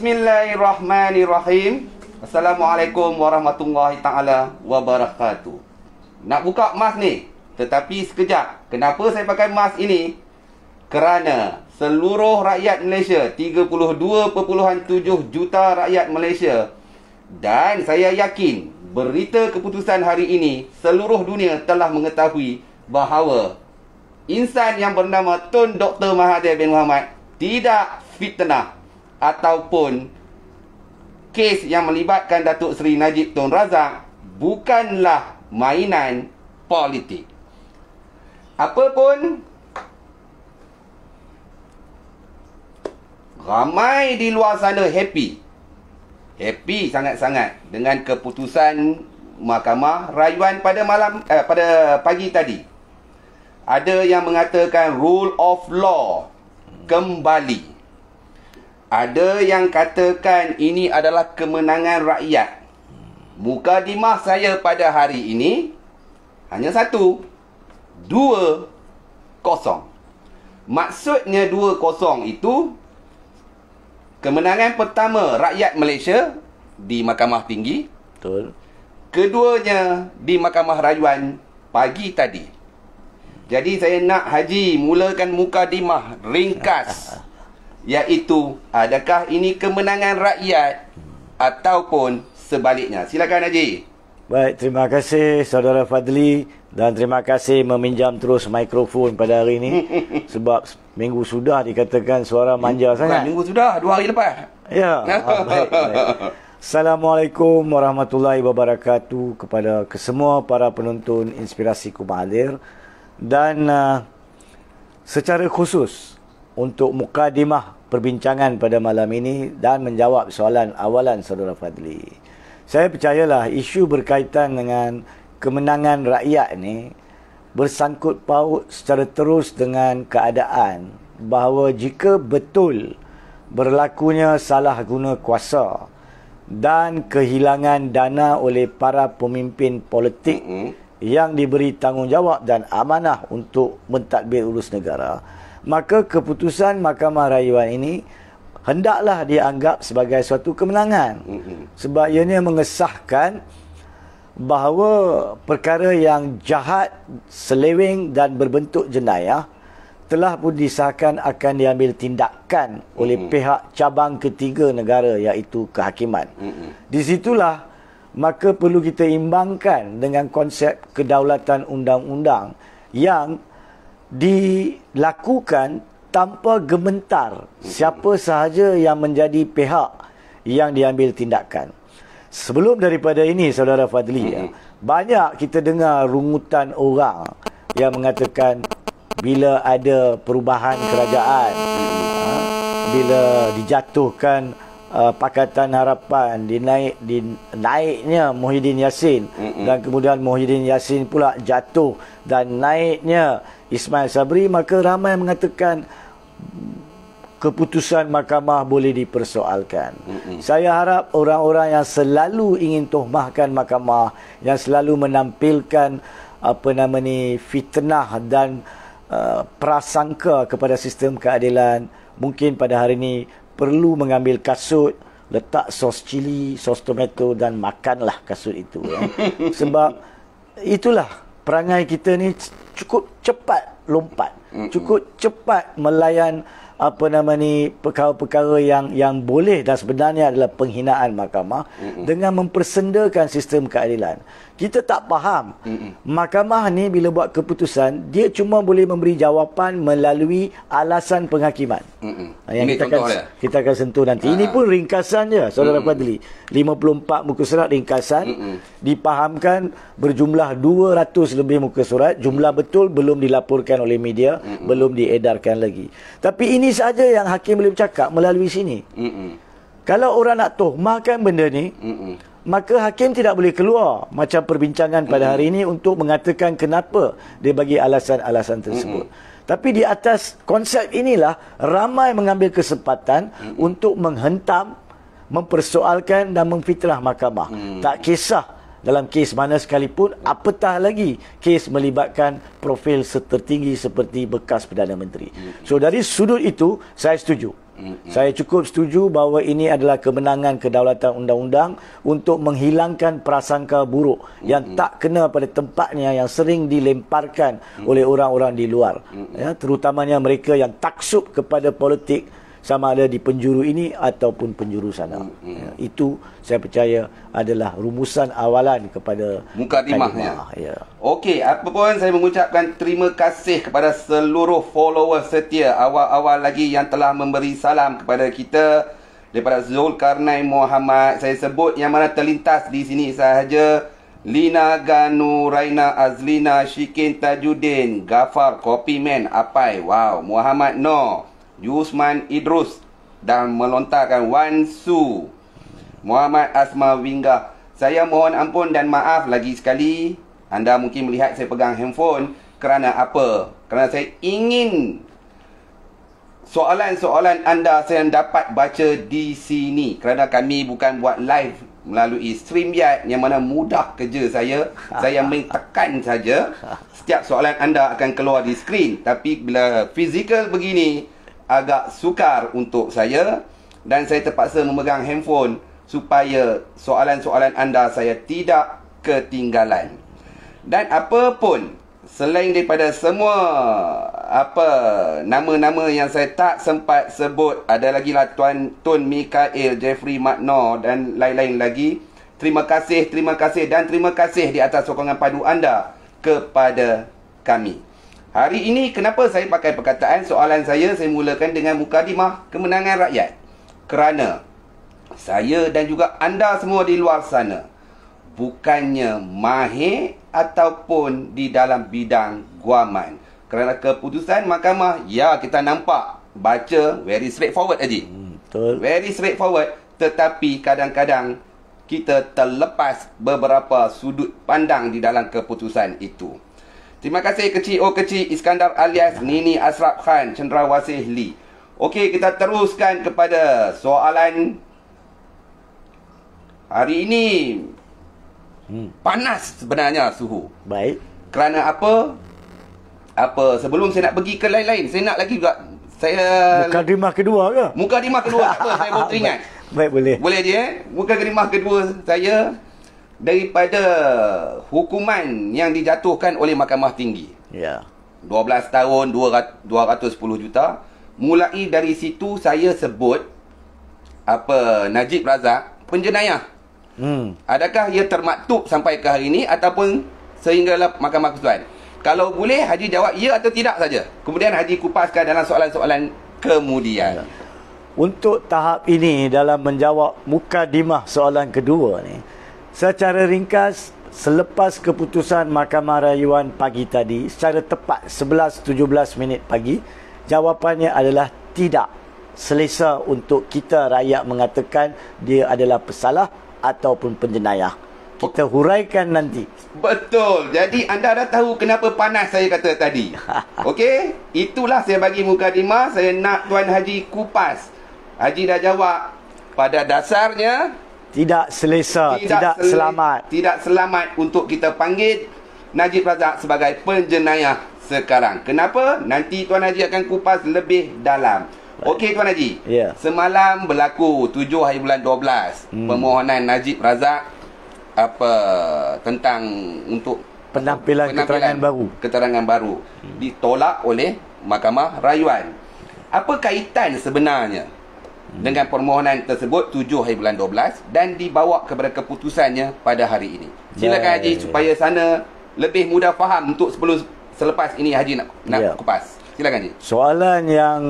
Bismillahirrahmanirrahim. Assalamualaikum warahmatullahi taala wabarakatuh. Nak buka mask ni, tetapi sekejap. Kenapa saya pakai mask ini? Kerana seluruh rakyat Malaysia, 32.7 juta rakyat Malaysia dan saya yakin berita keputusan hari ini seluruh dunia telah mengetahui bahawa insan yang bernama Tun Dr. Mahathir bin Muhammad tidak fitnah ataupun kes yang melibatkan Datuk Seri Najib Tun Razak bukanlah mainan politik. Apa pun, ramai di luar sana happy. Happy sangat-sangat dengan keputusan mahkamah rayuan pada malam eh, pada pagi tadi. Ada yang mengatakan rule of law kembali. Ada yang katakan ini adalah kemenangan rakyat. Muka dimah saya pada hari ini hanya satu. Dua kosong. Maksudnya dua kosong itu kemenangan pertama rakyat Malaysia di Mahkamah Tinggi. Betul. Keduanya di Mahkamah Rayuan pagi tadi. Jadi saya nak Haji mulakan muka dimah ringkas. iaitu adakah ini kemenangan rakyat ataupun sebaliknya. Silakan Haji. Baik, terima kasih saudara Fadli dan terima kasih meminjam terus mikrofon pada hari ini sebab minggu sudah dikatakan suara manja Bukan, sangat. Minggu sudah, dua hari lepas. Ya. ah, baik, baik. Assalamualaikum warahmatullahi wabarakatuh kepada kesemua para penonton Inspirasi Kumalir dan uh, secara khusus untuk mukadimah perbincangan pada malam ini dan menjawab soalan awalan saudara Fadli. Saya percayalah isu berkaitan dengan kemenangan rakyat ini bersangkut paut secara terus dengan keadaan bahawa jika betul berlakunya salah guna kuasa dan kehilangan dana oleh para pemimpin politik mm-hmm. yang diberi tanggungjawab dan amanah untuk mentadbir urus negara maka keputusan Mahkamah Rayuan ini hendaklah dianggap sebagai suatu kemenangan sebab ianya mengesahkan bahawa perkara yang jahat, seleweng dan berbentuk jenayah telah pun disahkan akan diambil tindakan oleh pihak cabang ketiga negara iaitu kehakiman. Di situlah maka perlu kita imbangkan dengan konsep kedaulatan undang-undang yang dilakukan tanpa gementar siapa sahaja yang menjadi pihak yang diambil tindakan. Sebelum daripada ini saudara Fadli ya, banyak kita dengar rungutan orang yang mengatakan bila ada perubahan kerajaan ha, bila dijatuhkan uh, pakatan harapan dinaik dinaiknya Muhyiddin Yassin dan kemudian Muhyiddin Yassin pula jatuh dan naiknya Ismail Sabri maka ramai mengatakan keputusan mahkamah boleh dipersoalkan. Mm-hmm. Saya harap orang-orang yang selalu ingin tohmahkan mahkamah yang selalu menampilkan apa nama ni fitnah dan uh, prasangka kepada sistem keadilan mungkin pada hari ini perlu mengambil kasut letak sos cili, sos tomato dan makanlah kasut itu ya. sebab itulah perangai kita ni cukup cepat lompat, cukup cepat melayan apa nama ni perkara-perkara yang yang boleh dan sebenarnya adalah penghinaan mahkamah Mm-mm. dengan mempersendakan sistem keadilan. Kita tak faham. Mm-mm. Mahkamah ni bila buat keputusan, dia cuma boleh memberi jawapan melalui alasan penghakiman. Mm-mm. Ha, yang kita akan, kita akan sentuh nanti. Aa. Ini ah. pun ringkasan je, Saudara Fadli. 54 muka surat ringkasan Mm-mm. dipahamkan berjumlah 200 lebih muka surat, jumlah betul belum dilaporkan oleh media, Mm-mm. belum diedarkan lagi. Tapi ini saja yang hakim boleh bercakap melalui sini. Mm-mm. Kalau orang nak tohmahkan benda ni, Mm-mm. maka hakim tidak boleh keluar macam perbincangan pada Mm-mm. hari ini untuk mengatakan kenapa dia bagi alasan-alasan tersebut. Mm-mm. Tapi di atas konsep inilah ramai mengambil kesempatan Mm-mm. untuk menghentam, mempersoalkan dan memfitrah mahkamah. Mm-mm. Tak kisah dalam kes mana sekalipun apatah lagi kes melibatkan profil setertinggi seperti bekas Perdana Menteri. So dari sudut itu saya setuju. Saya cukup setuju bahawa ini adalah kemenangan kedaulatan undang-undang untuk menghilangkan prasangka buruk yang tak kena pada tempatnya yang sering dilemparkan oleh orang-orang di luar. Ya, terutamanya mereka yang taksub kepada politik sama ada di penjuru ini ataupun penjuru sana. Hmm. hmm. Ya, itu saya percaya adalah rumusan awalan kepada mukadimahnya. Ya. Okey, apa pun saya mengucapkan terima kasih kepada seluruh follower setia awal-awal lagi yang telah memberi salam kepada kita daripada Zulkarnain Muhammad. Saya sebut yang mana terlintas di sini sahaja Lina Ganu, Raina Azlina, Shikin Tajudin, Gafar, Kopi Man, Apai, Wow, Muhammad No. Yusman Idrus dan melontarkan Wan Su Muhammad Asma Wingga. Saya mohon ampun dan maaf lagi sekali. Anda mungkin melihat saya pegang handphone kerana apa? Kerana saya ingin soalan-soalan anda saya dapat baca di sini. Kerana kami bukan buat live melalui stream yet yang mana mudah kerja saya. Saya main tekan saja. Setiap soalan anda akan keluar di skrin. Tapi bila fizikal begini, agak sukar untuk saya dan saya terpaksa memegang handphone supaya soalan-soalan anda saya tidak ketinggalan. Dan apa pun selain daripada semua apa nama-nama yang saya tak sempat sebut ada lagi lah tuan Tun Mikael Jeffrey Makno dan lain-lain lagi. Terima kasih, terima kasih dan terima kasih di atas sokongan padu anda kepada kami. Hari ini kenapa saya pakai perkataan soalan saya saya mulakan dengan mukadimah kemenangan rakyat? Kerana saya dan juga anda semua di luar sana bukannya mahir ataupun di dalam bidang guaman. Kerana keputusan mahkamah, ya kita nampak baca very straightforward aja. Hmm, betul. Very straightforward tetapi kadang-kadang kita terlepas beberapa sudut pandang di dalam keputusan itu. Terima kasih kecil O kecil Iskandar alias Nini Asrap Khan Cendrawasih Lee. Okey, kita teruskan kepada soalan hari ini. Hmm. Panas sebenarnya suhu. Baik. Kerana apa? Apa sebelum saya nak pergi ke lain-lain, saya nak lagi juga saya Muka gerimah kedua ke? Muka gerimah kedua apa? Saya baru teringat. Baik, baik boleh. Boleh dia eh? Muka gerimah kedua saya daripada hukuman yang dijatuhkan oleh mahkamah tinggi. Ya. Yeah. 12 tahun 210 juta. Mulai dari situ saya sebut apa Najib Razak penjenayah. Hmm. Adakah ia termaktub sampai ke hari ini ataupun sehinggalah mahkamah konstitusi? Kalau boleh Haji jawab ya atau tidak saja. Kemudian Haji kupaskan dalam soalan-soalan kemudian. Ya. Untuk tahap ini dalam menjawab mukadimah soalan kedua ni, Secara ringkas, selepas keputusan Mahkamah Rayuan pagi tadi, secara tepat 11.17 minit pagi, jawapannya adalah tidak selesa untuk kita rakyat mengatakan dia adalah pesalah ataupun penjenayah. Kita huraikan nanti. Betul. Jadi anda dah tahu kenapa panas saya kata tadi. Okey? Itulah saya bagi muka dima Saya nak Tuan Haji kupas. Haji dah jawab. Pada dasarnya, tidak selesa, tidak, tidak sel- selamat. Tidak selamat untuk kita panggil Najib Razak sebagai penjenayah sekarang. Kenapa? Nanti Tuan Haji akan kupas lebih dalam. Okey Tuan Haji. Yeah. Semalam berlaku 7 hari bulan 12 hmm. permohonan Najib Razak apa tentang untuk penampilan, penampilan keterangan baru. Keterangan baru hmm. ditolak oleh Mahkamah Rayuan. Apa kaitan sebenarnya dengan permohonan tersebut 7 hari bulan 12 dan dibawa kepada keputusannya pada hari ini. Silakan Haji supaya sana lebih mudah faham untuk sebelum selepas ini Haji nak nak ya. kupas. Silakan Haji. Soalan yang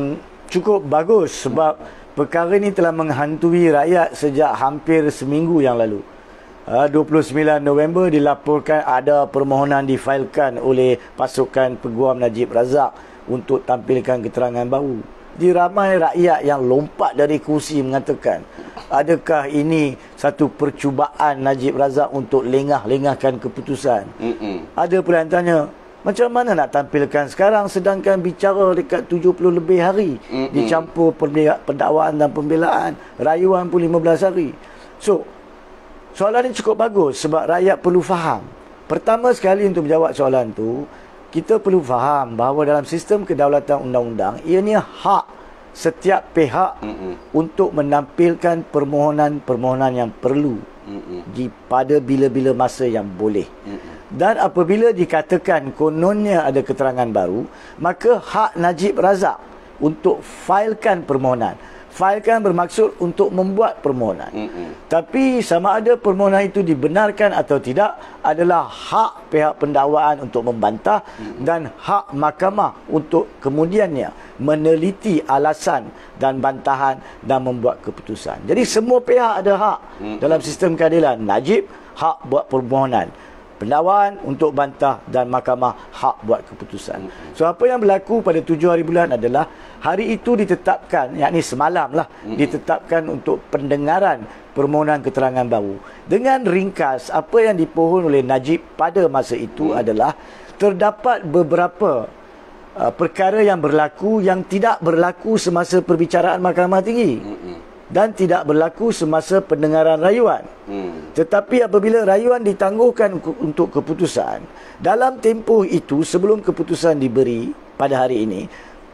cukup bagus sebab hmm. perkara ini telah menghantui rakyat sejak hampir seminggu yang lalu. 29 ah, November dilaporkan ada permohonan difailkan oleh pasukan peguam Najib Razak untuk tampilkan keterangan baru di ramai rakyat yang lompat dari kursi mengatakan adakah ini satu percubaan Najib Razak untuk lengah-lengahkan keputusan Mm-mm. ada pula yang tanya macam mana nak tampilkan sekarang sedangkan bicara dekat 70 lebih hari Mm-mm. dicampur pendakwaan dan pembelaan rayuan pun 15 hari so soalan ini cukup bagus sebab rakyat perlu faham pertama sekali untuk menjawab soalan tu kita perlu faham bahawa dalam sistem kedaulatan undang-undang ianya hak setiap pihak Mm-mm. untuk menampilkan permohonan-permohonan yang perlu di pada bila-bila masa yang boleh. Mm-mm. Dan apabila dikatakan kononnya ada keterangan baru, maka hak Najib Razak untuk failkan permohonan filekan bermaksud untuk membuat permohonan. Mm-hmm. Tapi sama ada permohonan itu dibenarkan atau tidak adalah hak pihak pendakwaan untuk membantah mm-hmm. dan hak mahkamah untuk kemudiannya meneliti alasan dan bantahan dan membuat keputusan. Jadi semua pihak ada hak mm-hmm. dalam sistem keadilan. Najib hak buat permohonan pendawan untuk bantah dan mahkamah hak buat keputusan. So apa yang berlaku pada tujuh hari bulan adalah hari itu ditetapkan yakni semalam lah hmm. ditetapkan untuk pendengaran permohonan keterangan baru. Dengan ringkas apa yang dipohon oleh Najib pada masa itu hmm. adalah terdapat beberapa uh, perkara yang berlaku yang tidak berlaku semasa perbicaraan mahkamah tinggi. Hmm. hmm dan tidak berlaku semasa pendengaran rayuan. Hmm. Tetapi apabila rayuan ditangguhkan untuk keputusan, dalam tempoh itu sebelum keputusan diberi pada hari ini,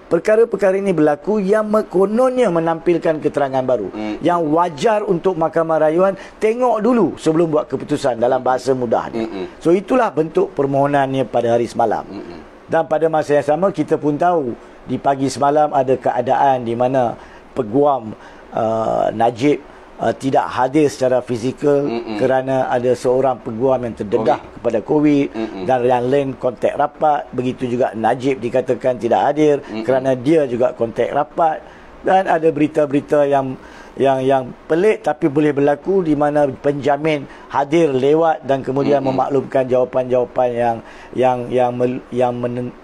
perkara-perkara ini berlaku yang mekononnya menampilkan keterangan baru. Hmm. Yang wajar untuk mahkamah rayuan tengok dulu sebelum buat keputusan dalam bahasa mudah. Hmm, hmm. So itulah bentuk permohonannya pada hari semalam. Hmm, hmm. Dan pada masa yang sama kita pun tahu di pagi semalam ada keadaan di mana peguam Uh, Najib uh, tidak hadir secara fizikal mm -mm. kerana ada seorang peguam yang terdedah COVID. kepada COVID mm -mm. dan yang lain kontak rapat. Begitu juga Najib dikatakan tidak hadir mm -mm. kerana dia juga kontak rapat dan ada berita-berita yang yang yang pelik tapi boleh berlaku di mana penjamin hadir lewat dan kemudian mm -hmm. memaklumkan jawapan-jawapan yang yang yang, yang, yang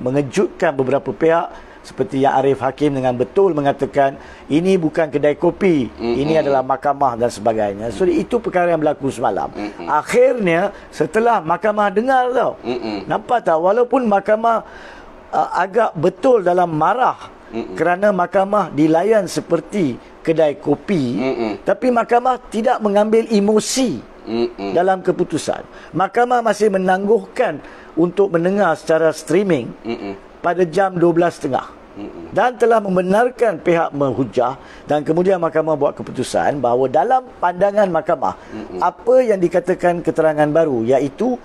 mengejutkan beberapa pihak seperti yang Arif Hakim dengan betul mengatakan ini bukan kedai kopi mm-hmm. ini adalah mahkamah dan sebagainya so itu perkara yang berlaku semalam mm-hmm. akhirnya setelah mahkamah dengar tau mm-hmm. nampak tak walaupun mahkamah uh, agak betul dalam marah mm-hmm. kerana mahkamah dilayan seperti kedai kopi mm-hmm. tapi mahkamah tidak mengambil emosi Mm-mm. dalam keputusan mahkamah masih menangguhkan untuk mendengar secara streaming Mm-mm pada jam 12.30 dan telah membenarkan pihak menghujah dan kemudian mahkamah buat keputusan bahawa dalam pandangan mahkamah apa yang dikatakan keterangan baru iaitu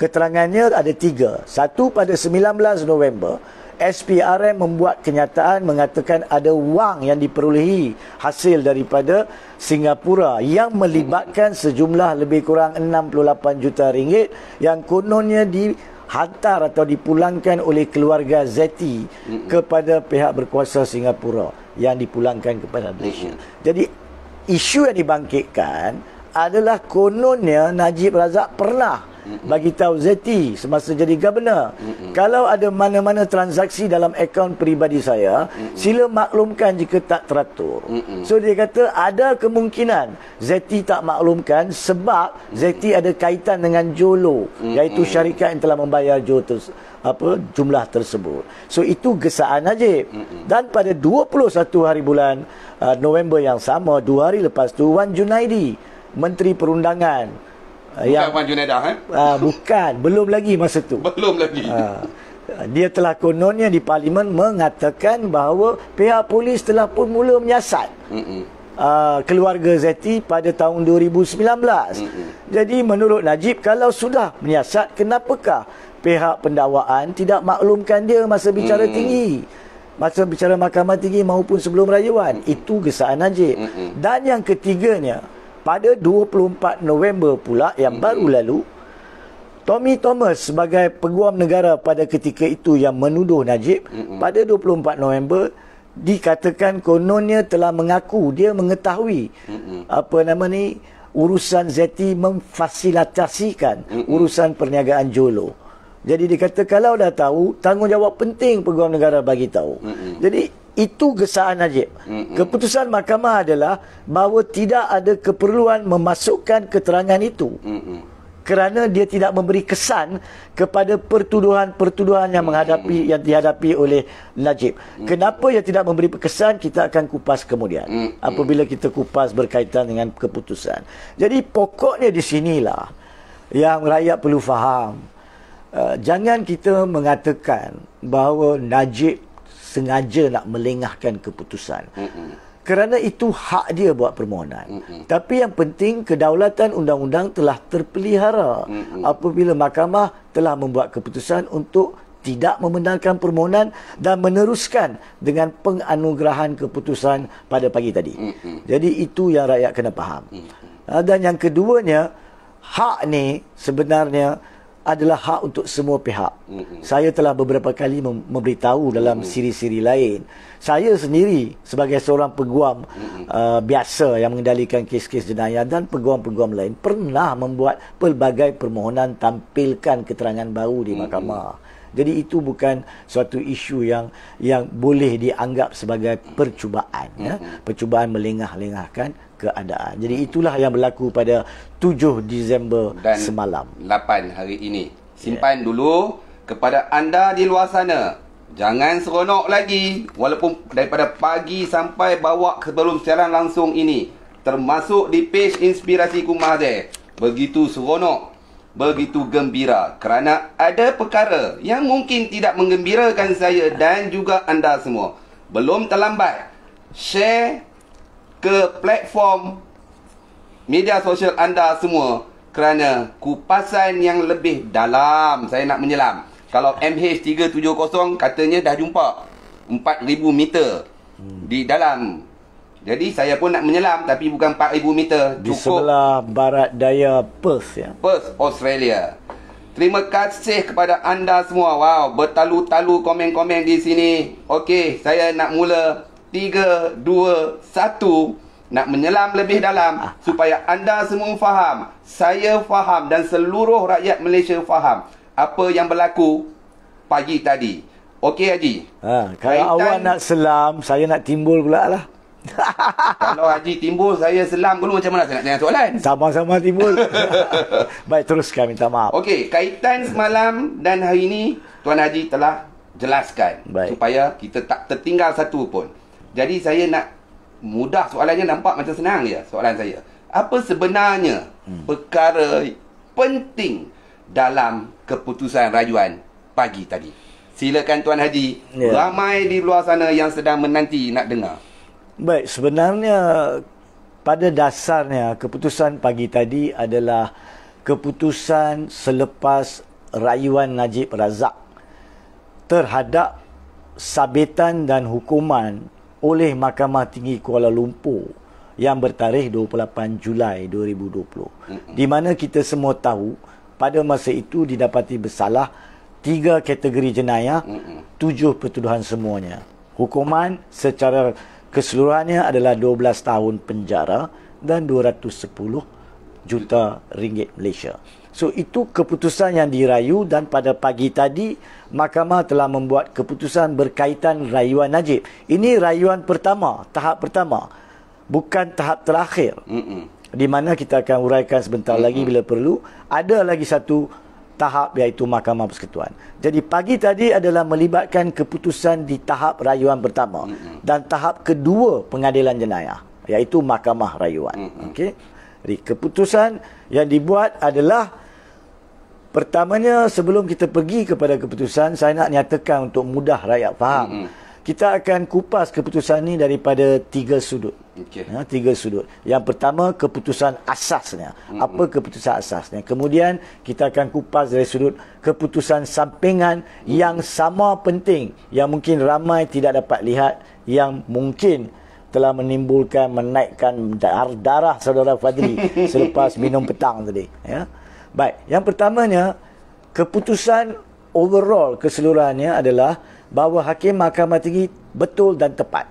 keterangannya ada tiga satu pada 19 November SPRM membuat kenyataan mengatakan ada wang yang diperolehi hasil daripada Singapura yang melibatkan sejumlah lebih kurang 68 juta ringgit yang kononnya di hantar atau dipulangkan oleh keluarga Zeti mm-hmm. kepada pihak berkuasa Singapura yang dipulangkan kepada Malaysia. Mm-hmm. Jadi isu yang dibangkitkan adalah kononnya Najib Razak pernah bagi tahu Zeti semasa jadi governor Mm-mm. kalau ada mana-mana transaksi dalam akaun peribadi saya Mm-mm. sila maklumkan jika tak teratur Mm-mm. so dia kata ada kemungkinan Zeti tak maklumkan sebab Mm-mm. Zeti ada kaitan dengan Jolo Mm-mm. iaitu syarikat yang telah membayar Jolo ter- apa jumlah tersebut so itu gesaan aje. Mm-mm. dan pada 21 hari bulan uh, November yang sama 2 hari lepas tu Wan Junaidi menteri perundangan Ah, bukan yang, Man Junedah eh? Uh, bukan, belum lagi masa tu. Belum lagi. Uh, dia telah kononnya di parlimen mengatakan bahawa pihak polis telah pun mula menyiasat. Hmm. Uh, keluarga Zeti pada tahun 2019. Mm -hmm. Jadi menurut Najib kalau sudah menyiasat kenapakah pihak pendakwaan tidak maklumkan dia masa bicara mm -hmm. tinggi? Masa bicara mahkamah tinggi maupun sebelum rayuan. Mm -hmm. Itu gesaan Najib. Mm -hmm. Dan yang ketiganya, pada 24 November pula yang hmm. baru lalu Tommy Thomas sebagai peguam negara pada ketika itu yang menuduh Najib hmm. pada 24 November dikatakan kononnya telah mengaku dia mengetahui hmm. apa nama ni urusan Zeti memfasilitasikan hmm. urusan perniagaan Jolo jadi dia kalau dah tahu tanggungjawab penting peguam negara bagi tahu. Mm-mm. Jadi itu gesaan Najib. Mm-mm. Keputusan mahkamah adalah bahawa tidak ada keperluan memasukkan keterangan itu. Mm-mm. Kerana dia tidak memberi kesan kepada pertuduhan-pertuduhan yang menghadapi mm-hmm. yang dihadapi oleh Najib. Mm-hmm. Kenapa dia tidak memberi kesan? Kita akan kupas kemudian mm-hmm. apabila kita kupas berkaitan dengan keputusan. Jadi pokoknya di sinilah yang rakyat perlu faham. Uh, jangan kita mengatakan bahawa Najib sengaja nak melengahkan keputusan. Mm-mm. Kerana itu hak dia buat permohonan. Mm-mm. Tapi yang penting kedaulatan undang-undang telah terpelihara Mm-mm. apabila mahkamah telah membuat keputusan untuk tidak membenarkan permohonan dan meneruskan dengan penganugerahan keputusan pada pagi tadi. Mm-mm. Jadi itu yang rakyat kena faham. Mm-mm. Ah, dan yang keduanya hak ni sebenarnya adalah hak untuk semua pihak. Mm -hmm. Saya telah beberapa kali mem memberitahu dalam siri-siri mm -hmm. lain. Saya sendiri sebagai seorang peguam mm -hmm. uh, biasa yang mengendalikan kes-kes jenayah dan peguam-peguam lain pernah membuat pelbagai permohonan tampilkan keterangan baru di mm -hmm. mahkamah. Jadi itu bukan suatu isu yang yang boleh dianggap sebagai percubaan ya. Hmm. Percubaan melengah-lengahkan keadaan. Jadi itulah yang berlaku pada 7 Disember Dan semalam. 8 hari ini. Simpan yeah. dulu kepada anda di luar sana. Jangan seronok lagi walaupun daripada pagi sampai bawa sebelum siaran langsung ini termasuk di page inspirasi Kumar Begitu seronok begitu gembira kerana ada perkara yang mungkin tidak menggembirakan saya dan juga anda semua. Belum terlambat. Share ke platform media sosial anda semua kerana kupasan yang lebih dalam saya nak menyelam. Kalau MH370 katanya dah jumpa 4000 meter di dalam jadi saya pun nak menyelam tapi bukan 4000 meter Di sebelah barat daya Perth ya. Perth, Australia. Terima kasih kepada anda semua. Wow, bertalu-talu komen-komen di sini. Okey, saya nak mula 3 2 1 nak menyelam lebih dalam ah. supaya anda semua faham, saya faham dan seluruh rakyat Malaysia faham apa yang berlaku pagi tadi. Okey Haji. Ha, kalau Kaitan... awak nak selam, saya nak timbul pula lah. Kalau Haji timbul saya selam dulu macam mana saya nak tanya soalan? Sama-sama timbul. Baik teruskan minta maaf. Okey, kaitan semalam dan hari ini Tuan Haji telah jelaskan Baik. supaya kita tak tertinggal satu pun. Jadi saya nak mudah soalannya nampak macam senang ya soalan saya. Apa sebenarnya hmm. perkara penting dalam keputusan rayuan pagi tadi? Silakan Tuan Haji. Yeah. Ramai di luar sana yang sedang menanti nak dengar. Baik, sebenarnya pada dasarnya keputusan pagi tadi adalah keputusan selepas rayuan Najib Razak terhadap sabitan dan hukuman oleh Mahkamah Tinggi Kuala Lumpur yang bertarikh 28 Julai 2020. Di mana kita semua tahu pada masa itu didapati bersalah tiga kategori jenayah, tujuh pertuduhan semuanya. Hukuman secara Keseluruhannya adalah 12 tahun penjara dan 210 juta ringgit Malaysia. So itu keputusan yang dirayu dan pada pagi tadi mahkamah telah membuat keputusan berkaitan rayuan Najib. Ini rayuan pertama, tahap pertama. Bukan tahap terakhir. Mm-mm. Di mana kita akan uraikan sebentar Mm-mm. lagi bila perlu. Ada lagi satu tahap iaitu Mahkamah Persekutuan. Jadi pagi tadi adalah melibatkan keputusan di tahap rayuan pertama mm-hmm. dan tahap kedua pengadilan jenayah iaitu Mahkamah Rayuan. Mm-hmm. Okey. Jadi keputusan yang dibuat adalah pertamanya sebelum kita pergi kepada keputusan saya nak nyatakan untuk mudah rakyat faham. Mm-hmm kita akan kupas keputusan ini daripada tiga sudut. Okay. Ya, ha, tiga sudut. Yang pertama keputusan asasnya. Mm-hmm. Apa keputusan asasnya? Kemudian kita akan kupas dari sudut keputusan sampingan mm-hmm. yang sama penting yang mungkin ramai tidak dapat lihat yang mungkin telah menimbulkan menaikkan darah, darah saudara Fadli selepas minum petang tadi. Ya. Baik, yang pertamanya keputusan overall keseluruhannya adalah bahawa hakim mahkamah tinggi betul dan tepat.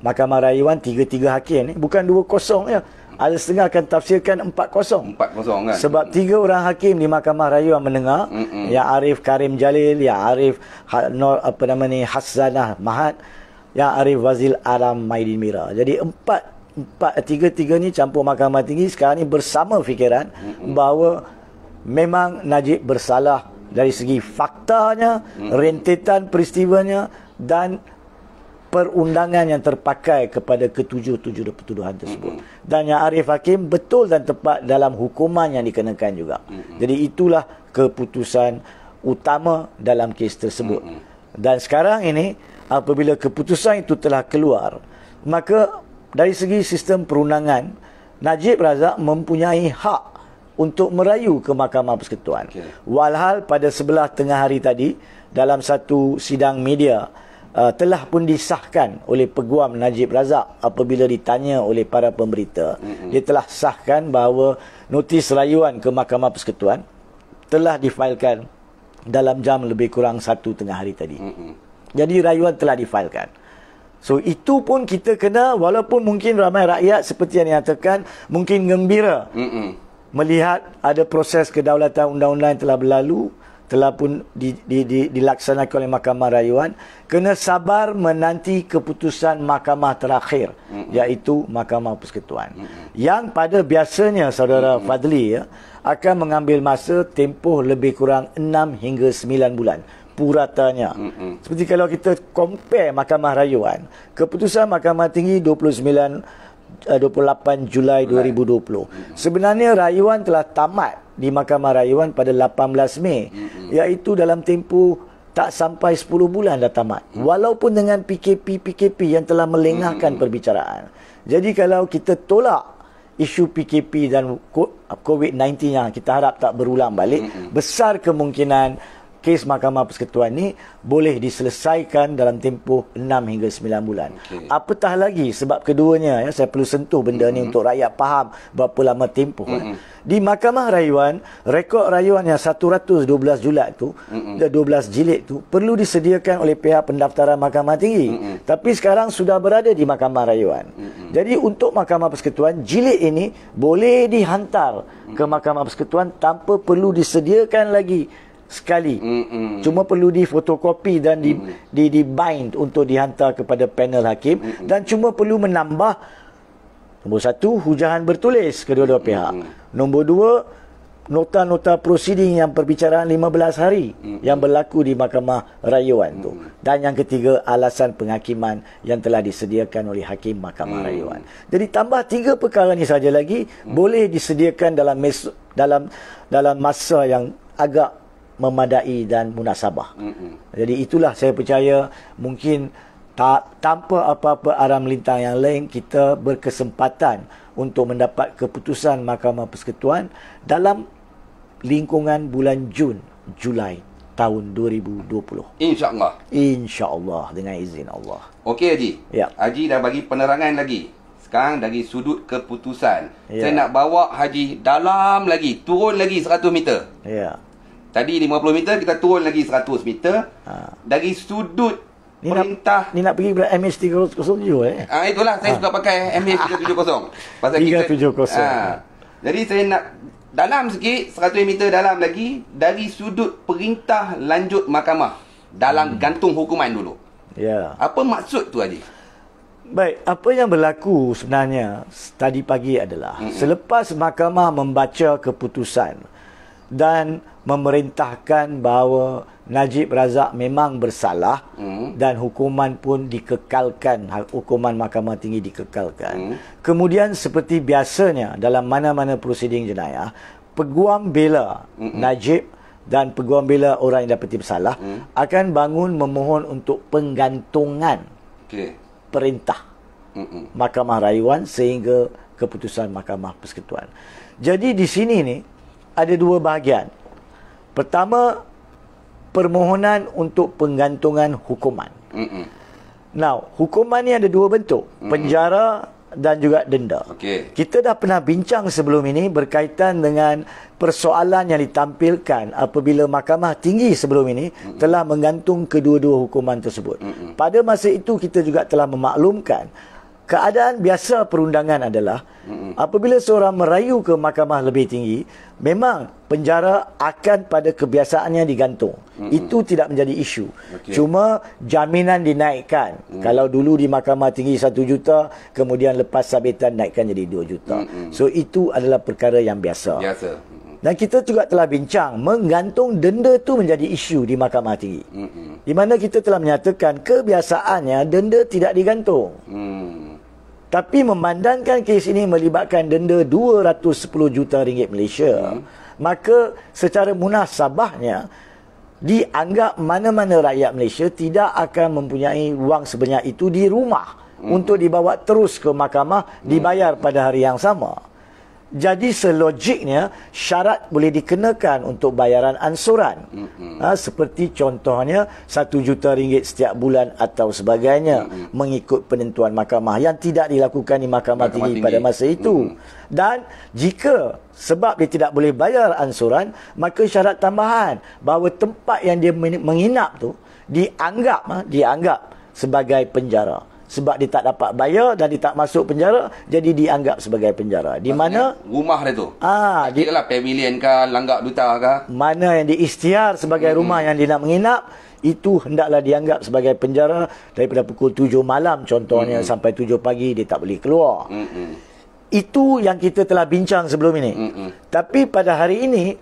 Mahkamah Rayuan tiga-tiga hakim ni bukan dua kosong ya. Ada setengah akan tafsirkan empat kosong. Empat kosong kan? Sebab hmm. tiga orang hakim di Mahkamah Rayuan mendengar. Mm-mm. Hmm. Yang Arif Karim Jalil, yang Arif ha-, apa nama ni, Hassanah Mahat, yang Arif Wazil Alam Maidin Mira. Jadi empat, empat eh, tiga-tiga ni campur Mahkamah Tinggi sekarang ni bersama fikiran Mm-mm. Hmm. bahawa memang Najib bersalah dari segi faktanya, hmm. rentetan peristiwanya dan perundangan yang terpakai kepada ketujuh-tujuh tuduhan tersebut. Hmm. Dan yang Arif Hakim betul dan tepat dalam hukuman yang dikenakan juga. Hmm. Jadi itulah keputusan utama dalam kes tersebut. Hmm. Dan sekarang ini apabila keputusan itu telah keluar, maka dari segi sistem perundangan Najib Razak mempunyai hak untuk merayu ke Mahkamah Persekutuan. Okay. Walhal pada sebelah tengah hari tadi dalam satu sidang media uh, telah pun disahkan oleh peguam Najib Razak apabila ditanya oleh para pemberita. Mm-hmm. Dia telah sahkan bahawa notis rayuan ke Mahkamah Persekutuan telah difailkan dalam jam lebih kurang satu tengah hari tadi. Mm-hmm. Jadi rayuan telah difailkan. So itu pun kita kena walaupun mungkin ramai rakyat seperti yang dinyatakan mungkin gembira. Mm-hmm melihat ada proses kedaulatan undang-undang yang telah berlalu telah pun di, di, di, dilaksanakan oleh Mahkamah Rayuan kena sabar menanti keputusan Mahkamah terakhir mm-hmm. iaitu Mahkamah Persekutuan mm-hmm. yang pada biasanya saudara mm-hmm. Fadli ya akan mengambil masa tempoh lebih kurang 6 hingga 9 bulan puratanya mm-hmm. seperti kalau kita compare Mahkamah Rayuan keputusan Mahkamah Tinggi 29 28 eh, Julai 2020. Sebenarnya rayuan telah tamat di Mahkamah Rayuan pada 18 Mei mm-hmm. iaitu dalam tempoh tak sampai 10 bulan dah tamat. hmm Walaupun dengan PKP-PKP yang telah melengahkan mm-hmm. perbicaraan. Jadi kalau kita tolak isu PKP dan COVID-19 yang kita harap tak berulang balik, hmm besar kemungkinan kes mahkamah persekutuan ini boleh diselesaikan dalam tempoh 6 hingga 9 bulan. Okay. Apatah lagi sebab keduanya ya saya perlu sentuh benda mm-hmm. ni untuk rakyat faham berapa lama tempoh. Mm-hmm. Kan. Di Mahkamah Rayuan, rekod rayuan yang 112 julat tu, mm-hmm. 12 jilid itu perlu disediakan oleh pihak pendaftaran Mahkamah Tinggi. Mm-hmm. Tapi sekarang sudah berada di Mahkamah Rayuan. Mm-hmm. Jadi untuk Mahkamah Persekutuan, jilid ini boleh dihantar ke Mahkamah Persekutuan tanpa perlu disediakan lagi sekali. Mm-mm. Cuma perlu difotokopi dan di, di di bind untuk dihantar kepada panel hakim Mm-mm. dan cuma perlu menambah nombor satu hujahan bertulis kedua-dua pihak. Mm-mm. Nombor dua nota-nota prosiding yang perbicaraan 15 hari Mm-mm. yang berlaku di mahkamah rayuan Mm-mm. tu. Dan yang ketiga alasan penghakiman yang telah disediakan oleh hakim mahkamah Mm-mm. rayuan. Jadi tambah tiga perkara ni saja lagi Mm-mm. boleh disediakan dalam mes- dalam dalam masa yang agak memadai dan munasabah. Mm-mm. Jadi itulah saya percaya mungkin ta- tanpa apa-apa arah melintang yang lain kita berkesempatan untuk mendapat keputusan Mahkamah Persekutuan dalam lingkungan bulan Jun Julai tahun 2020. Insya-Allah. Insya-Allah dengan izin Allah. Okey Haji. Ya. Haji dah bagi penerangan lagi. Sekarang dari sudut keputusan. Ya. Saya nak bawa Haji dalam lagi, turun lagi 100 meter. Ya. Tadi 50 meter kita turun lagi 100 meter. Ha. Dari sudut ni perintah nak, ni nak pergi pula MH 307 eh. Ah ha, itulah saya ha. suka pakai MH 370. Pasal 370. Kita, ha. Jadi saya nak dalam sikit 100 meter dalam lagi dari sudut perintah lanjut mahkamah dalam hmm. gantung hukuman dulu. Ya. Yeah. Apa maksud tu Haji? Baik, apa yang berlaku sebenarnya tadi pagi adalah mm -mm. selepas mahkamah membaca keputusan dan memerintahkan bahawa Najib Razak memang bersalah hmm. dan hukuman pun dikekalkan ha, hukuman mahkamah tinggi dikekalkan. Hmm. Kemudian seperti biasanya dalam mana-mana prosiding jenayah, peguam bela hmm. Najib dan peguam bela orang yang dapati bersalah hmm. akan bangun memohon untuk penggantungan okay. perintah Mm-mm. mahkamah rayuan sehingga keputusan mahkamah persekutuan. Jadi di sini ni ada dua bahagian. Pertama, permohonan untuk penggantungan hukuman. Mm-mm. Now, hukuman ni ada dua bentuk. Mm-mm. Penjara dan juga denda. Okay. Kita dah pernah bincang sebelum ini berkaitan dengan persoalan yang ditampilkan apabila mahkamah tinggi sebelum ini Mm-mm. telah menggantung kedua-dua hukuman tersebut. Mm-mm. Pada masa itu, kita juga telah memaklumkan keadaan biasa perundangan adalah hmm apabila seorang merayu ke mahkamah lebih tinggi memang penjara akan pada kebiasaannya digantung hmm itu tidak menjadi isu okay. cuma jaminan dinaikkan hmm kalau dulu di mahkamah tinggi 1 juta kemudian lepas sabitan naikkan jadi 2 juta hmm so itu adalah perkara yang biasa biasa dan kita juga telah bincang menggantung denda tu menjadi isu di mahkamah tinggi. Mm-hmm. Di mana kita telah menyatakan kebiasaannya denda tidak digantung. Mm. Tapi memandangkan kes ini melibatkan denda 210 juta ringgit Malaysia, hmm. maka secara munasabahnya dianggap mana-mana rakyat Malaysia tidak akan mempunyai wang sebanyak itu di rumah hmm. untuk dibawa terus ke mahkamah dibayar hmm. pada hari yang sama. Jadi selogiknya syarat boleh dikenakan untuk bayaran ansuran. Ha, seperti contohnya satu juta ringgit setiap bulan atau sebagainya mengikut penentuan mahkamah yang tidak dilakukan di mahkamah, mahkamah tinggi, tinggi pada masa itu. Dan jika sebab dia tidak boleh bayar ansuran, maka syarat tambahan bahawa tempat yang dia menginap tu dianggap ha, dianggap sebagai penjara sebab dia tak dapat bayar dan dia tak masuk penjara jadi dianggap sebagai penjara di Maksudnya, mana rumah dia tu ah dia lah pavilion ke langgar duta ke mana yang diistiar sebagai hmm. rumah yang dia nak menginap itu hendaklah dianggap sebagai penjara daripada pukul 7 malam contohnya hmm. sampai 7 pagi dia tak boleh keluar hmm, hmm. itu yang kita telah bincang sebelum ini hmm. hmm. tapi pada hari ini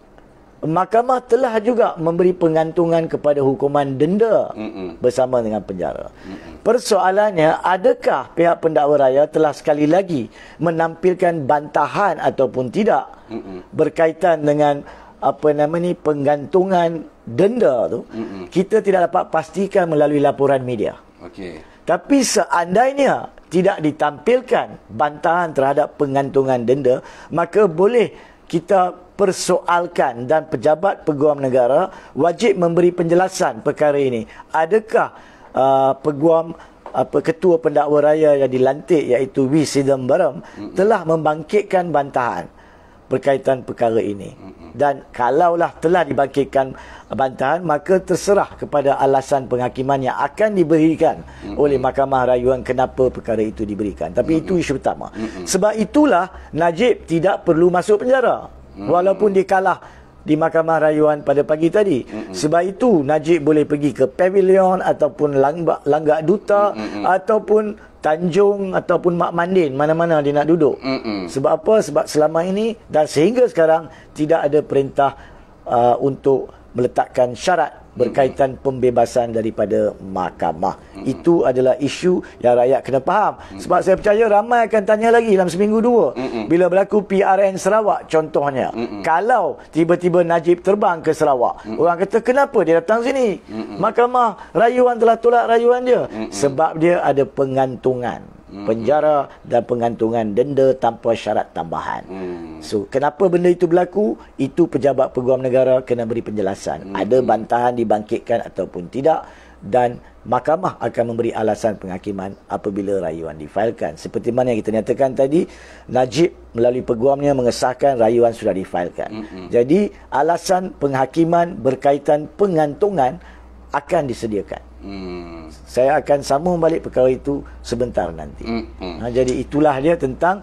mahkamah telah juga memberi pengantungan kepada hukuman denda Mm-mm. bersama dengan penjara. Mm-mm. Persoalannya, adakah pihak pendakwa raya telah sekali lagi menampilkan bantahan ataupun tidak Mm-mm. berkaitan dengan apa nama ni penggantungan denda tu? Mm-mm. Kita tidak dapat pastikan melalui laporan media. Okey. Tapi seandainya tidak ditampilkan bantahan terhadap penggantungan denda, maka boleh kita persoalkan dan pejabat peguam negara wajib memberi penjelasan perkara ini. Adakah uh, peguam apa ketua pendakwa raya yang dilantik iaitu W Sidambaram telah membangkitkan bantahan berkaitan perkara ini. Dan kalaulah telah dibangkitkan bantahan maka terserah kepada alasan penghakiman yang akan diberikan oleh Mahkamah Rayuan kenapa perkara itu diberikan. Tapi itu isu utama. Sebab itulah Najib tidak perlu masuk penjara hmm. walaupun dia kalah di Mahkamah Rayuan pada pagi tadi. Mm-hmm. Sebab itu Najib boleh pergi ke Pavilion ataupun Langgak Langgak Duta mm-hmm. ataupun Tanjung ataupun Mak Mandin mana-mana dia nak duduk. Mm-hmm. Sebab apa? Sebab selama ini dan sehingga sekarang tidak ada perintah uh, untuk meletakkan syarat berkaitan pembebasan daripada mahkamah. Hmm. Itu adalah isu yang rakyat kena faham. Hmm. Sebab saya percaya ramai akan tanya lagi dalam seminggu dua. Hmm. Bila berlaku PRN Sarawak contohnya. Hmm. Kalau tiba-tiba Najib terbang ke Sarawak. Hmm. Orang kata kenapa dia datang sini? Hmm. Mahkamah rayuan telah tolak rayuan dia. Hmm. Sebab dia ada pengantungan hmm. penjara dan penggantungan denda tanpa syarat tambahan. Hmm. So kenapa benda itu berlaku? Itu pejabat peguam negara kena beri penjelasan. Hmm. Ada bantahan dibangkitkan ataupun tidak dan mahkamah akan memberi alasan penghakiman apabila rayuan difailkan. Seperti mana yang kita nyatakan tadi, Najib melalui peguamnya mengesahkan rayuan sudah difailkan. Hmm. Jadi alasan penghakiman berkaitan pengantungan akan disediakan. Hmm saya akan sambung balik perkara itu sebentar nanti. Mm-hmm. jadi itulah dia tentang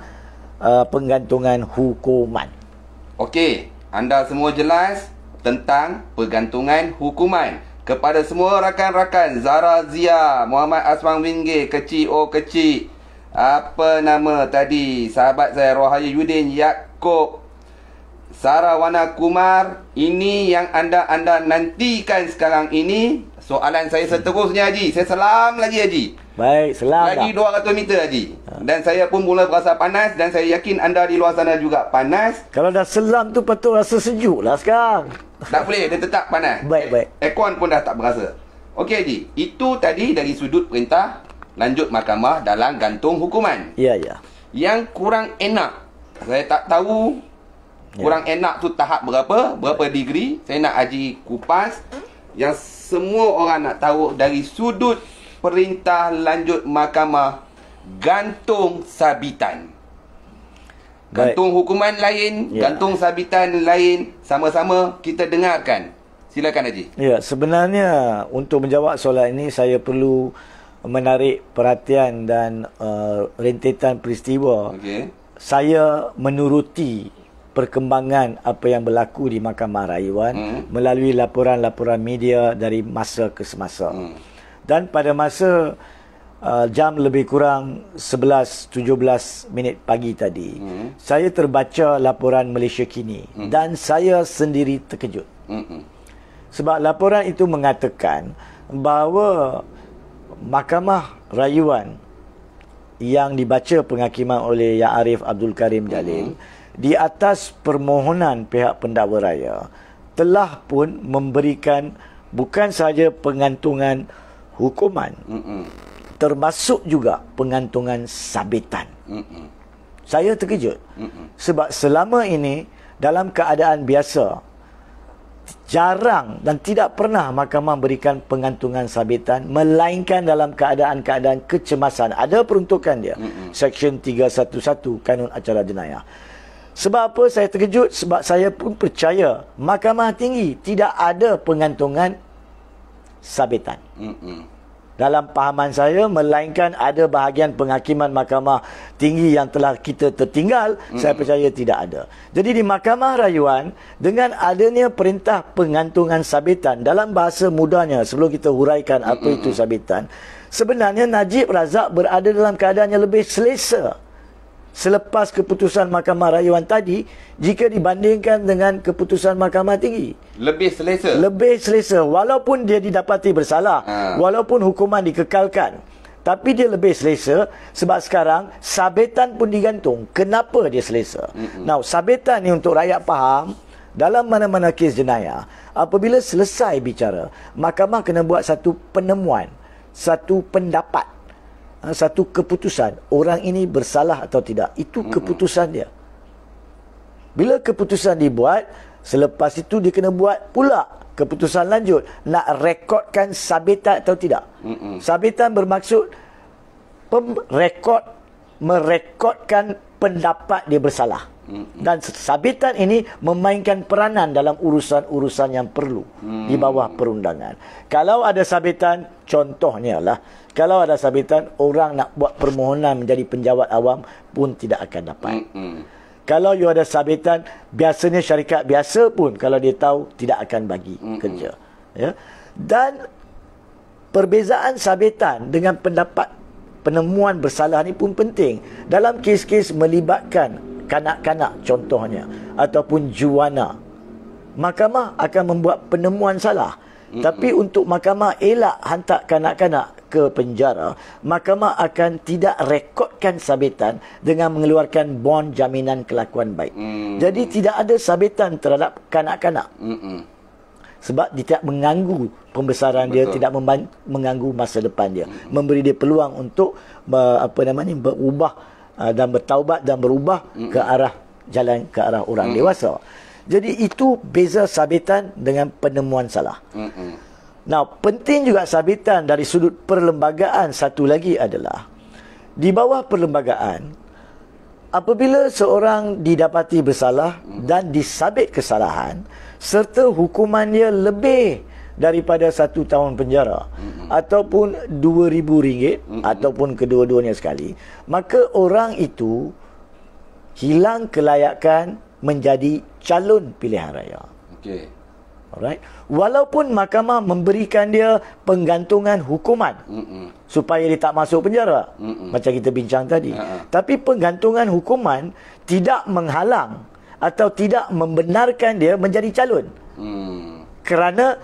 uh, penggantungan hukuman. Okey, anda semua jelas tentang penggantungan hukuman. Kepada semua rakan-rakan Zara Zia, Muhammad Aswang Winge, kecil oh kecil. Apa nama tadi sahabat saya Rohaya Yudin Yakob Sarawana Kumar ini yang anda anda nantikan sekarang ini soalan saya seterusnya Haji. Saya selam lagi Haji. Baik, selam. Lagi tak? 200 meter Haji. Ha. Dan saya pun mula berasa panas dan saya yakin anda di luar sana juga panas. Kalau dah selam tu patut rasa sejuk lah sekarang. Tak boleh, dia tetap panas. Baik, baik. Aircon pun dah tak berasa. Okey Haji, itu tadi dari sudut perintah lanjut mahkamah dalam gantung hukuman. Ya, ya. Yang kurang enak, saya tak tahu kurang ya. enak tu tahap berapa, berapa degree. Saya nak Haji kupas yang semua orang nak tahu dari sudut perintah lanjut mahkamah gantung sabitan. Gantung Baik. hukuman lain, ya. gantung sabitan lain, sama-sama kita dengarkan. Silakan Haji. Ya, sebenarnya untuk menjawab soalan ini saya perlu menarik perhatian dan uh, rentetan peristiwa. Okey. Saya menuruti perkembangan apa yang berlaku di Mahkamah Rayuan hmm. melalui laporan-laporan media dari masa ke semasa. Hmm. Dan pada masa uh, jam lebih kurang 11.17 minit pagi tadi, hmm. saya terbaca laporan Malaysia Kini hmm. dan saya sendiri terkejut. Hmm. Sebab laporan itu mengatakan bahawa Mahkamah Rayuan yang dibaca penghakiman oleh Yang Arif Abdul Karim Jalil hmm di atas permohonan pihak pendakwa raya telah pun memberikan bukan sahaja pengantungan hukuman Mm-mm. termasuk juga pengantungan sabitan. Mm-mm. Saya terkejut Mm-mm. sebab selama ini dalam keadaan biasa jarang dan tidak pernah mahkamah berikan pengantungan sabitan melainkan dalam keadaan-keadaan kecemasan ada peruntukan dia Mm-mm. section 311 kanun acara jenayah sebab apa saya terkejut? Sebab saya pun percaya mahkamah tinggi tidak ada pengantungan sabitan. Mm-mm. Dalam pahaman saya, melainkan ada bahagian penghakiman mahkamah tinggi yang telah kita tertinggal, mm-hmm. saya percaya tidak ada. Jadi di mahkamah rayuan, dengan adanya perintah pengantungan sabitan, dalam bahasa mudahnya, sebelum kita huraikan apa mm-hmm. itu sabitan, sebenarnya Najib Razak berada dalam keadaan yang lebih selesa selepas keputusan Mahkamah Rayuan tadi jika dibandingkan dengan keputusan Mahkamah Tinggi. Lebih selesa. Lebih selesa walaupun dia didapati bersalah, ha. walaupun hukuman dikekalkan. Tapi dia lebih selesa sebab sekarang sabitan pun digantung. Kenapa dia selesa? Mm-hmm. Now, sabitan ni untuk rakyat faham dalam mana-mana kes jenayah, apabila selesai bicara, mahkamah kena buat satu penemuan, satu pendapat ha, satu keputusan orang ini bersalah atau tidak. Itu hmm. keputusan dia. Bila keputusan dibuat, selepas itu dia kena buat pula keputusan lanjut nak rekodkan sabitan atau tidak. Sabitan bermaksud pemrekod merekodkan pendapat dia bersalah. Dan sabitan ini memainkan peranan dalam urusan-urusan yang perlu hmm. di bawah perundangan. Kalau ada sabitan, contohnya lah, kalau ada sabitan orang nak buat permohonan menjadi penjawat awam pun tidak akan dapat mm-hmm. kalau you ada sabitan biasanya syarikat biasa pun kalau dia tahu tidak akan bagi mm-hmm. kerja ya dan perbezaan sabitan dengan pendapat penemuan bersalah ini pun penting dalam kes-kes melibatkan kanak-kanak contohnya ataupun juana mahkamah akan membuat penemuan salah Mm-mm. tapi untuk mahkamah elak hantar kanak-kanak ke penjara, mahkamah akan tidak rekodkan sabitan dengan mengeluarkan bond jaminan kelakuan baik. Mm. Jadi tidak ada sabitan terhadap kanak-kanak. Mm-mm. Sebab dia tidak mengganggu pembesaran Betul. dia, tidak mengganggu masa depan dia. Mm-mm. Memberi dia peluang untuk uh, apa namanya berubah uh, dan bertaubat dan berubah Mm-mm. ke arah jalan ke arah orang Mm-mm. dewasa. Jadi itu beza sabitan dengan penemuan salah. Mm-mm. Nah penting juga sabitan dari sudut perlembagaan satu lagi adalah di bawah perlembagaan apabila seorang didapati bersalah dan disabit kesalahan serta hukumannya lebih daripada satu tahun penjara ataupun dua ribu ringgit ataupun kedua-duanya sekali maka orang itu hilang kelayakan menjadi calon pilihan raya. Okay. Alright. Walaupun mahkamah memberikan dia penggantungan hukuman Mm-mm. supaya dia tak masuk penjara Mm-mm. macam kita bincang tadi. Uh-huh. Tapi penggantungan hukuman tidak menghalang atau tidak membenarkan dia menjadi calon. Mm. Kerana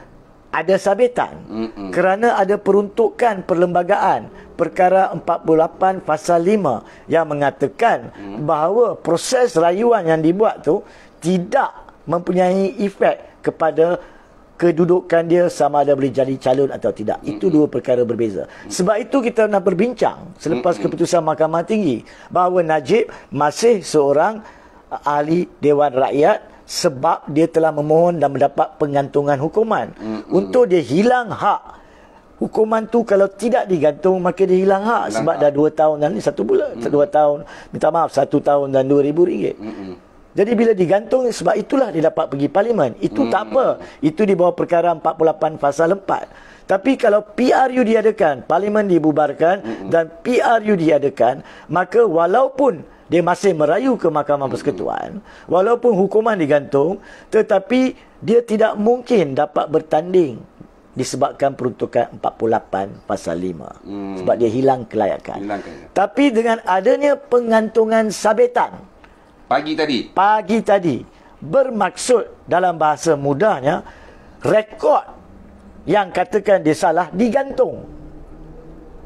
ada sabitan. Mm-mm. Kerana ada peruntukan perlembagaan perkara 48 pasal 5 yang mengatakan mm. bahawa proses rayuan yang dibuat tu tidak mempunyai efek kepada kedudukan dia sama ada boleh jadi calon atau tidak. Itu dua perkara berbeza. Sebab itu kita nak berbincang selepas keputusan Mahkamah Tinggi bahawa Najib masih seorang ahli Dewan Rakyat sebab dia telah memohon dan mendapat penggantungan hukuman. Untuk dia hilang hak Hukuman tu kalau tidak digantung maka dia hilang hak hilang sebab hak. dah dua tahun dan ni 1 bulan 2 mm-hmm. tahun minta maaf satu tahun dan dua ribu ringgit. Mm-hmm. Jadi bila digantung sebab itulah dia dapat pergi parlimen. Itu hmm. tak apa. Itu di bawah perkara 48 pasal 4. Tapi kalau PRU diadakan, parlimen dibubarkan hmm. dan PRU diadakan, maka walaupun dia masih merayu ke Mahkamah hmm. Persekutuan, walaupun hukuman digantung, tetapi dia tidak mungkin dapat bertanding disebabkan peruntukan 48 pasal 5 hmm. sebab dia hilang kelayakan. Hilang Tapi dengan adanya pengantungan sabetan. hmm. Pagi tadi. Pagi tadi. Bermaksud dalam bahasa mudahnya, rekod yang katakan dia salah digantung.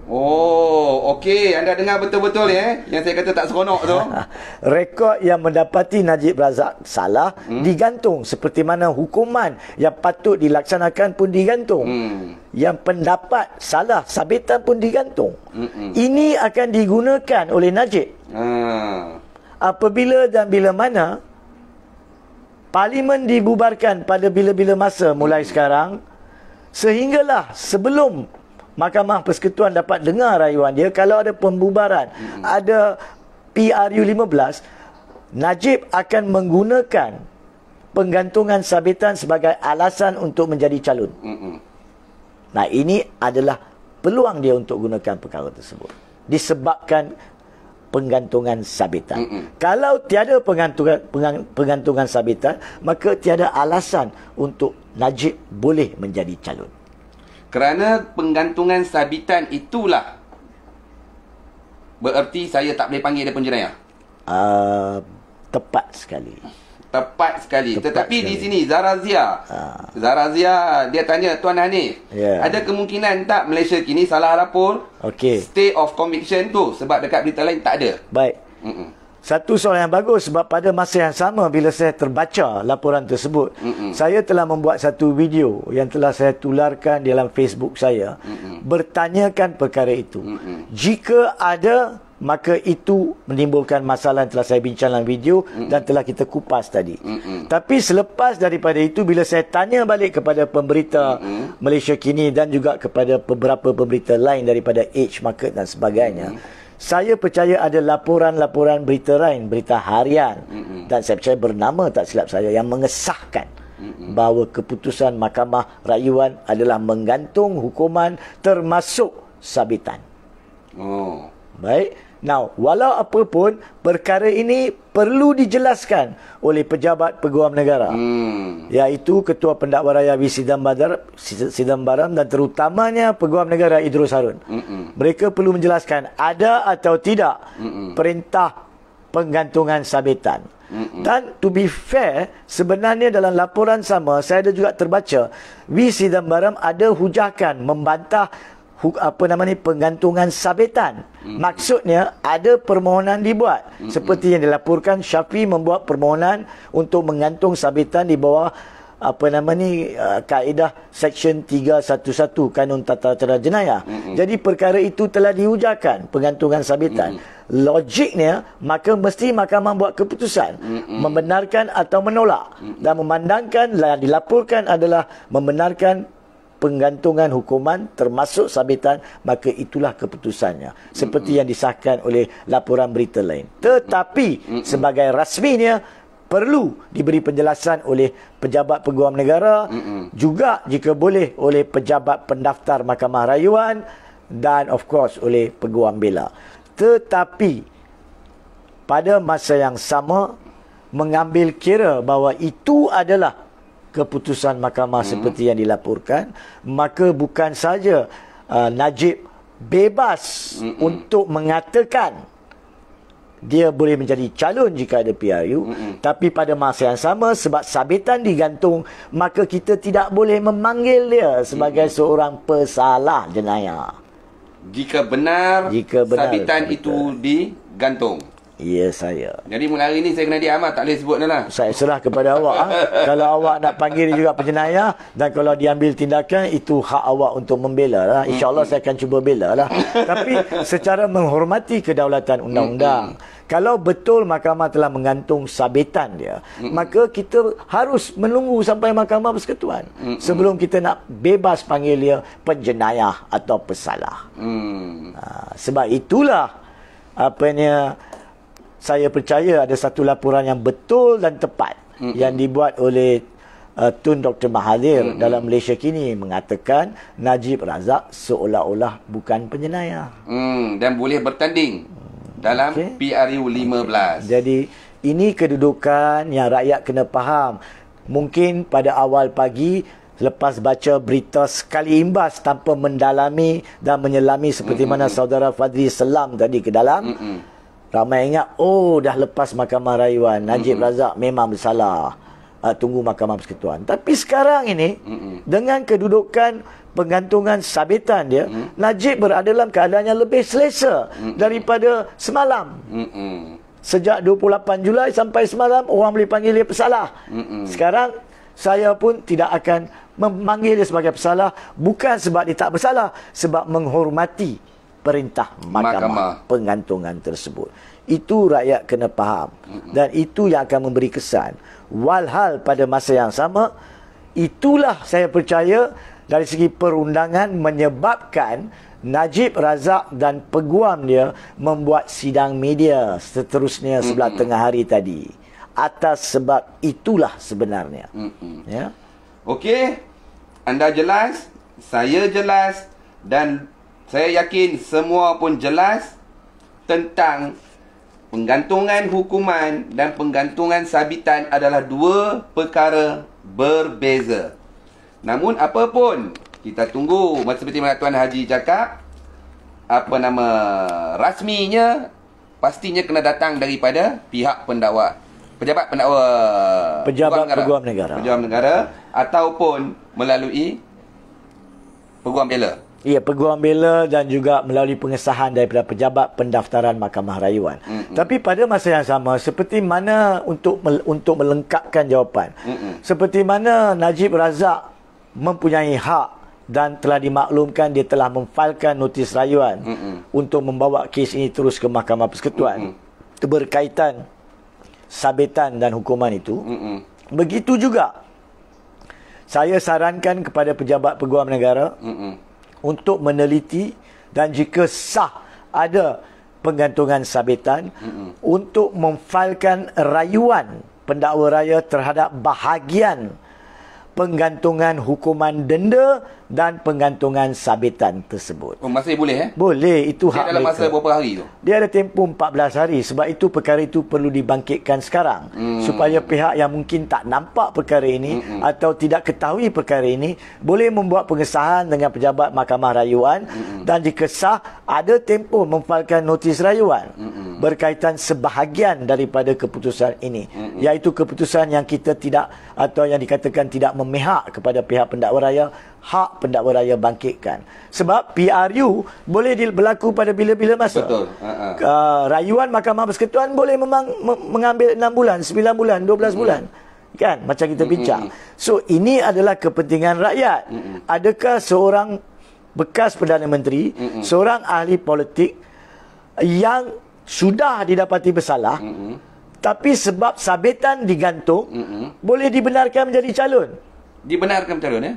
Oh, okey. Anda dengar betul-betul ya? Yang saya kata tak seronok tu. rekod yang mendapati Najib Razak salah hmm? digantung. Seperti mana hukuman yang patut dilaksanakan pun digantung. Hmm. Yang pendapat salah sabitan pun digantung. Hmm-mm. Ini akan digunakan oleh Najib. Hmm apabila dan bila mana parlimen dibubarkan pada bila-bila masa mulai sekarang sehinggalah sebelum Mahkamah Persekutuan dapat dengar rayuan dia kalau ada pembubaran hmm. ada PRU 15 Najib akan menggunakan penggantungan sabitan sebagai alasan untuk menjadi calon. Hmm. Nah, ini adalah peluang dia untuk gunakan perkara tersebut. Disebabkan penggantungan sabitan. Mm-mm. Kalau tiada penggantungan pengang, penggantungan sabita, maka tiada alasan untuk Najib boleh menjadi calon. Kerana penggantungan sabitan itulah bererti saya tak boleh panggil dia penjenayah. Uh, ah, tepat sekali tepat sekali tepat tetapi sekali. di sini Zarazia ha. Zarazia dia tanya tuan Hanif yeah. ada kemungkinan tak Malaysia kini salah lapor okay. State of conviction tu sebab dekat berita lain tak ada baik Mm-mm. satu soalan yang bagus sebab pada masa yang sama bila saya terbaca laporan tersebut Mm-mm. saya telah membuat satu video yang telah saya tularkan dalam Facebook saya Mm-mm. bertanyakan perkara itu Mm-mm. jika ada maka itu menimbulkan masalah yang telah saya bincang dalam video mm-hmm. dan telah kita kupas tadi. Mm-hmm. Tapi selepas daripada itu bila saya tanya balik kepada pemberita mm-hmm. Malaysia kini dan juga kepada beberapa pemberita lain daripada Age Market dan sebagainya, mm-hmm. saya percaya ada laporan-laporan berita lain, berita harian mm-hmm. dan saya percaya bernama tak silap saya yang mengesahkan mm-hmm. bahawa keputusan Mahkamah Rayuan adalah menggantung hukuman termasuk sabitan. Oh. Baik. Now, walau apapun perkara ini perlu dijelaskan oleh pejabat peguam negara. Hmm. Iaitu Ketua Pendakwa Raya B. Sidam Baram dan terutamanya peguam negara Idrus Harun. Mm-mm. Mereka perlu menjelaskan ada atau tidak Mm-mm. perintah penggantungan sabitan. Mm-mm. Dan to be fair, sebenarnya dalam laporan sama, saya ada juga terbaca, B. Sidam Baram ada hujahkan membantah Huk apa nama ni penggantungan sabitan hmm maksudnya ada permohonan dibuat hmm, hmm. seperti yang dilaporkan Syafi membuat permohonan untuk menggantung sabitan di bawah apa nama ni uh, kaedah section 311 kanun tata cara jenayah mm-hmm. jadi perkara itu telah diujakan penggantungan sabitan mm-hmm. Hmm. logiknya maka mesti mahkamah buat keputusan mm-hmm. membenarkan atau menolak mm-hmm. dan memandangkan yang dilaporkan adalah membenarkan penggantungan hukuman termasuk sabitan maka itulah keputusannya seperti mm-hmm. yang disahkan oleh laporan berita lain tetapi mm-hmm. sebagai rasminya perlu diberi penjelasan oleh pejabat peguam negara mm-hmm. juga jika boleh oleh pejabat pendaftar mahkamah rayuan dan of course oleh peguam bela tetapi pada masa yang sama mengambil kira bahawa itu adalah keputusan mahkamah hmm. seperti yang dilaporkan maka bukan saja uh, Najib bebas hmm. untuk mengatakan dia boleh menjadi calon jika ada PRU hmm. tapi pada masa yang sama sebab sabitan digantung maka kita tidak boleh memanggil dia sebagai hmm. seorang pesalah jenayah jika benar, jika benar sabitan kita. itu digantung Ya yes, saya. Jadi mulai ni saya kena dia amat lah, tak boleh sebut lah. Saya serah kepada awak. ha. Kalau awak nak panggil dia juga penjenayah dan kalau diambil tindakan itu hak awak untuk membela lah. Hmm. InsyaAllah hmm. saya akan cuba bela lah. Tapi secara menghormati kedaulatan undang-undang. Hmm. hmm. Kalau betul mahkamah telah mengantung sabitan dia, mm-hmm. maka kita harus menunggu sampai mahkamah persekutuan mm-hmm. sebelum kita nak bebas panggil dia penjenayah atau pesalah. Mm. sebab itulah apanya saya percaya ada satu laporan yang betul dan tepat mm-hmm. yang dibuat oleh uh, Tun Dr. Mahathir mm-hmm. dalam Malaysia kini mengatakan Najib Razak seolah-olah bukan penjenayah. Mm, dan boleh bertanding dalam okay. PRU 15. Okay. Jadi ini kedudukan yang rakyat kena faham. Mungkin pada awal pagi lepas baca berita sekali imbas tanpa mendalami dan menyelami seperti mm-hmm. mana saudara Fadli selam tadi ke dalam mm-hmm. Ramai ingat, oh dah lepas Mahkamah Rayuan, Najib mm-hmm. Razak memang bersalah. Uh, tunggu Mahkamah Persekutuan. Tapi sekarang ini, mm-hmm. dengan kedudukan penggantungan sabitan dia, mm-hmm. Najib berada dalam keadaan yang lebih selesa mm-hmm. daripada semalam. Mm-hmm. Sejak 28 Julai sampai semalam, orang boleh panggil dia pesalah. Mm-hmm. Sekarang, saya pun tidak akan memanggil dia sebagai pesalah. Bukan sebab dia tak bersalah, sebab menghormati perintah mahkamah, mahkamah. pengantungan tersebut. Itu rakyat kena faham. Dan itu yang akan memberi kesan. Walhal pada masa yang sama, itulah saya percaya dari segi perundangan menyebabkan Najib Razak dan peguam dia membuat sidang media seterusnya sebelah mm -mm. tengah hari tadi. Atas sebab itulah sebenarnya. Mm -mm. Ya? Okey, anda jelas, saya jelas dan saya yakin semua pun jelas tentang penggantungan hukuman dan penggantungan sabitan adalah dua perkara berbeza. Namun apapun, kita tunggu macam seperti mana Tuan Haji cakap, apa nama rasminya pastinya kena datang daripada pihak pendakwa pejabat pendakwa pejabat peguam negara peguam negara, peguam negara ataupun melalui peguam bela Ya, peguam bela dan juga melalui pengesahan daripada pejabat pendaftaran Mahkamah Rayuan. Mm -mm. Tapi pada masa yang sama, seperti mana untuk mel untuk melengkapkan jawapan? Mm -mm. Seperti mana Najib Razak mempunyai hak dan telah dimaklumkan dia telah memfailkan notis rayuan mm -mm. untuk membawa kes ini terus ke Mahkamah Persekutuan mm -mm. berkaitan sabitan dan hukuman itu. Mm -mm. Begitu juga, saya sarankan kepada pejabat peguam negara mm -mm untuk meneliti dan jika sah ada penggantungan sabitan mm-hmm. untuk memfailkan rayuan pendakwa raya terhadap bahagian penggantungan hukuman denda dan penggantungan sabitan tersebut. Oh, masih boleh eh? Boleh, itu dia hak dalam mereka. masa berapa hari tu? Dia ada tempoh 14 hari sebab itu perkara itu perlu dibangkitkan sekarang hmm. supaya pihak yang mungkin tak nampak perkara ini hmm. atau tidak ketahui perkara ini boleh membuat pengesahan dengan pejabat mahkamah rayuan hmm. dan jika sah ada tempoh memfailkan notis rayuan hmm. berkaitan sebahagian daripada keputusan ini hmm. iaitu keputusan yang kita tidak atau yang dikatakan tidak memihak kepada pihak pendakwa raya hak pendakwa raya bangkitkan sebab PRU boleh berlaku pada bila-bila masa betul uh-huh. uh, rayuan mahkamah persekutuan boleh memang me- mengambil 6 bulan 9 bulan 12 hmm. bulan mm-hmm. kan macam kita hmm, hmm, bincang mm-hmm. so ini adalah kepentingan rakyat mm-hmm. adakah seorang bekas Perdana Menteri mm-hmm. seorang ahli politik yang sudah didapati bersalah mm-hmm. tapi sebab sabitan digantung mm-hmm. boleh dibenarkan menjadi calon dibenarkan calon ya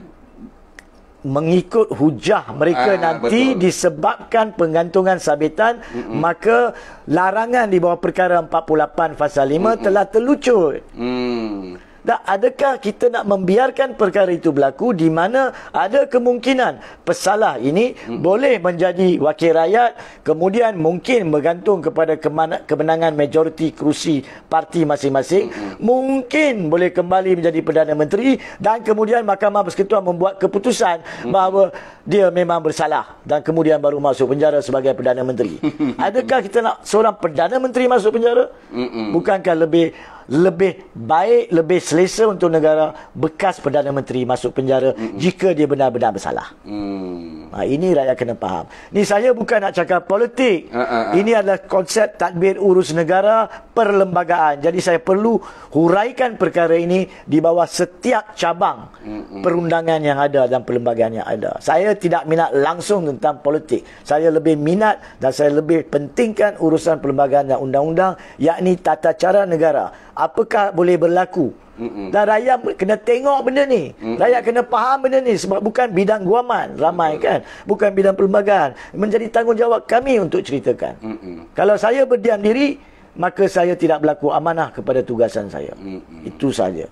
mengikut hujah mereka ah, nanti betul. disebabkan penggantungan sabitan mm -mm. maka larangan di bawah perkara 48 fasa 5 mm -mm. telah terlucut. Mm. Dan adakah kita nak membiarkan perkara itu berlaku di mana ada kemungkinan pesalah ini hmm. boleh menjadi wakil rakyat kemudian mungkin bergantung kepada kemenangan majoriti kerusi parti masing-masing hmm. mungkin boleh kembali menjadi Perdana Menteri dan kemudian Mahkamah Persekutuan membuat keputusan hmm. bahawa dia memang bersalah dan kemudian baru masuk penjara sebagai Perdana Menteri. Adakah kita nak seorang Perdana Menteri masuk penjara? Hmm. Bukankah lebih lebih baik, lebih selesa untuk negara bekas Perdana Menteri masuk penjara mm-hmm. jika dia benar-benar bersalah. Mm. Ha, ini rakyat kena faham. Ini saya bukan nak cakap politik. Uh, uh, uh. Ini adalah konsep tadbir urus negara perlembagaan. Jadi saya perlu huraikan perkara ini di bawah setiap cabang mm-hmm. perundangan yang ada dan perlembagaan yang ada. Saya tidak minat langsung tentang politik. Saya lebih minat dan saya lebih pentingkan urusan perlembagaan dan undang-undang yakni tata cara negara apakah boleh berlaku. Mm-mm. Dan rakyat kena tengok benda ni. Mm-mm. Rakyat kena faham benda ni sebab bukan bidang guaman ramai Mm-mm. kan. Bukan bidang perlembagaan. Menjadi tanggungjawab kami untuk ceritakan. Mm-mm. Kalau saya berdiam diri, maka saya tidak berlaku amanah kepada tugasan saya. Mm-mm. Itu saja.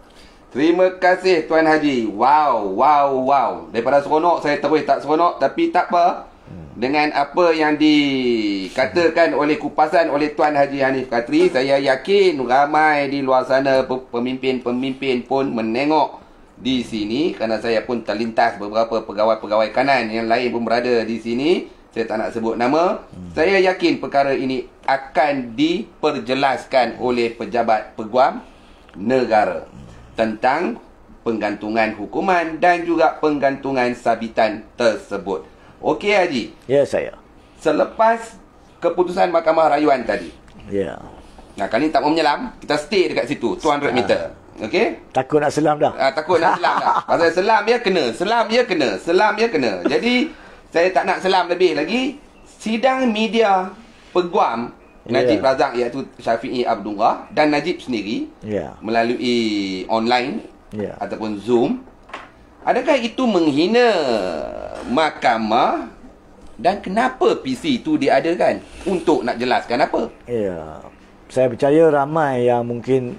Terima kasih Tuan Haji. Wow, wow, wow. Daripada seronok, saya terus tak seronok. Tapi tak apa dengan apa yang dikatakan oleh kupasan oleh Tuan Haji Hanif Katri saya yakin ramai di luar sana pemimpin-pemimpin pun menengok di sini kerana saya pun terlintas beberapa pegawai-pegawai kanan yang lain pun berada di sini saya tak nak sebut nama saya yakin perkara ini akan diperjelaskan oleh pejabat peguam negara tentang penggantungan hukuman dan juga penggantungan sabitan tersebut Okey Haji. Ya saya. Selepas keputusan mahkamah rayuan tadi. Ya. Nah, kali ni tak mau menyelam, kita stay dekat situ 200 meter. Ah. Okey? Takut nak selam dah. Ah, takut nak selam dah. Pasal selam dia kena, selam dia kena, selam dia kena. Jadi saya tak nak selam lebih lagi. Sidang media peguam ya. Najib yeah. Razak iaitu Syafiq Abdullah dan Najib sendiri yeah. melalui online yeah. ataupun Zoom Adakah itu menghina mahkamah dan kenapa PC itu diadakan untuk nak jelaskan apa? Ya, saya percaya ramai yang mungkin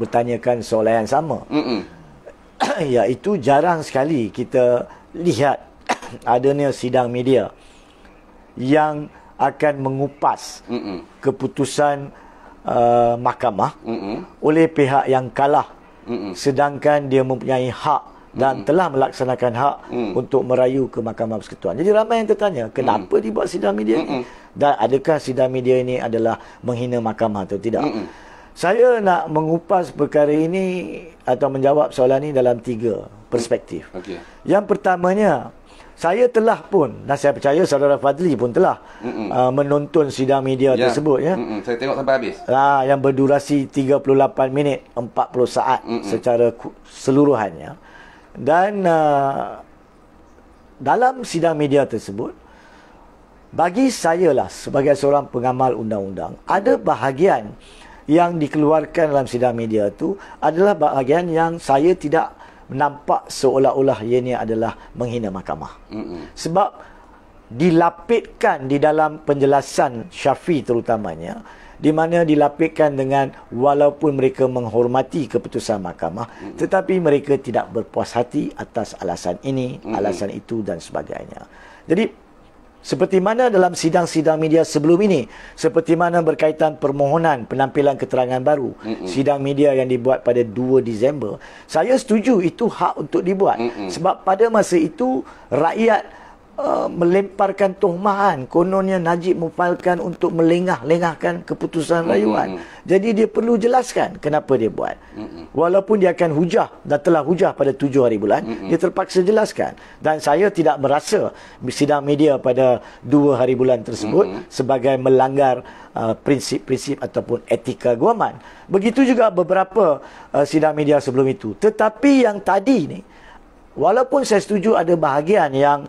bertanyakan soalan yang sama. Mm-mm. Ya, itu jarang sekali kita lihat adanya sidang media yang akan mengupas Mm-mm. keputusan uh, mahkamah Mm-mm. oleh pihak yang kalah Mm-mm. sedangkan dia mempunyai hak dan hmm. telah melaksanakan hak hmm. untuk merayu ke Mahkamah Persekutuan. Jadi ramai yang tertanya, kenapa hmm. dibuat sidang media hmm. Dan adakah sidang media ini adalah menghina mahkamah atau tidak? Hmm. Saya nak mengupas perkara ini atau menjawab soalan ini dalam tiga perspektif. Hmm. Okay. Yang pertamanya, saya telah pun dan saya percaya saudara Fadli pun telah uh, menonton sidang media ya. tersebut ya. Mm-mm. Saya tengok sampai habis. Ah uh, yang berdurasi 38 minit 40 saat Mm-mm. secara seluruhannya dan uh, dalam sidang media tersebut bagi saya lah sebagai seorang pengamal undang-undang ada bahagian yang dikeluarkan dalam sidang media itu adalah bahagian yang saya tidak nampak seolah-olah ini adalah menghina mahkamah sebab dilapitkan di dalam penjelasan Syafi terutamanya di mana dilapikkan dengan walaupun mereka menghormati keputusan mahkamah mm. tetapi mereka tidak berpuas hati atas alasan ini mm. alasan itu dan sebagainya jadi seperti mana dalam sidang-sidang media sebelum ini seperti mana berkaitan permohonan penampilan keterangan baru Mm-mm. sidang media yang dibuat pada 2 Disember saya setuju itu hak untuk dibuat Mm-mm. sebab pada masa itu rakyat Eh, melemparkan tuhmahan kononnya Najib mufailkan untuk melengah-lengahkan keputusan rayuan. Mm-hmm. Jadi dia perlu jelaskan kenapa dia buat. Mm-hmm. Walaupun dia akan hujah dan telah hujah pada tujuh hari bulan, mm-hmm. dia terpaksa jelaskan. Dan saya tidak merasa sidang media pada dua hari bulan tersebut mm-hmm. sebagai melanggar uh, prinsip-prinsip ataupun etika guaman. Begitu juga beberapa uh, sidang media sebelum itu. Tetapi yang tadi ni, walaupun saya setuju ada bahagian yang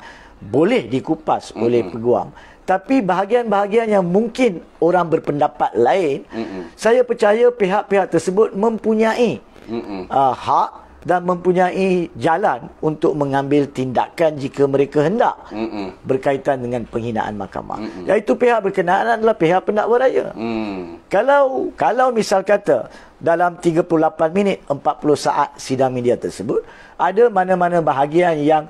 boleh dikupas mm-hmm. oleh peguam tapi bahagian-bahagian yang mungkin orang berpendapat lain mm-hmm. saya percaya pihak-pihak tersebut mempunyai mm-hmm. uh, hak dan mempunyai jalan untuk mengambil tindakan jika mereka hendak mm-hmm. berkaitan dengan penghinaan mahkamah mm-hmm. iaitu pihak berkenaan adalah pihak pendakwa raya mm. kalau kalau misal kata dalam 38 minit 40 saat sidang media tersebut ada mana-mana bahagian yang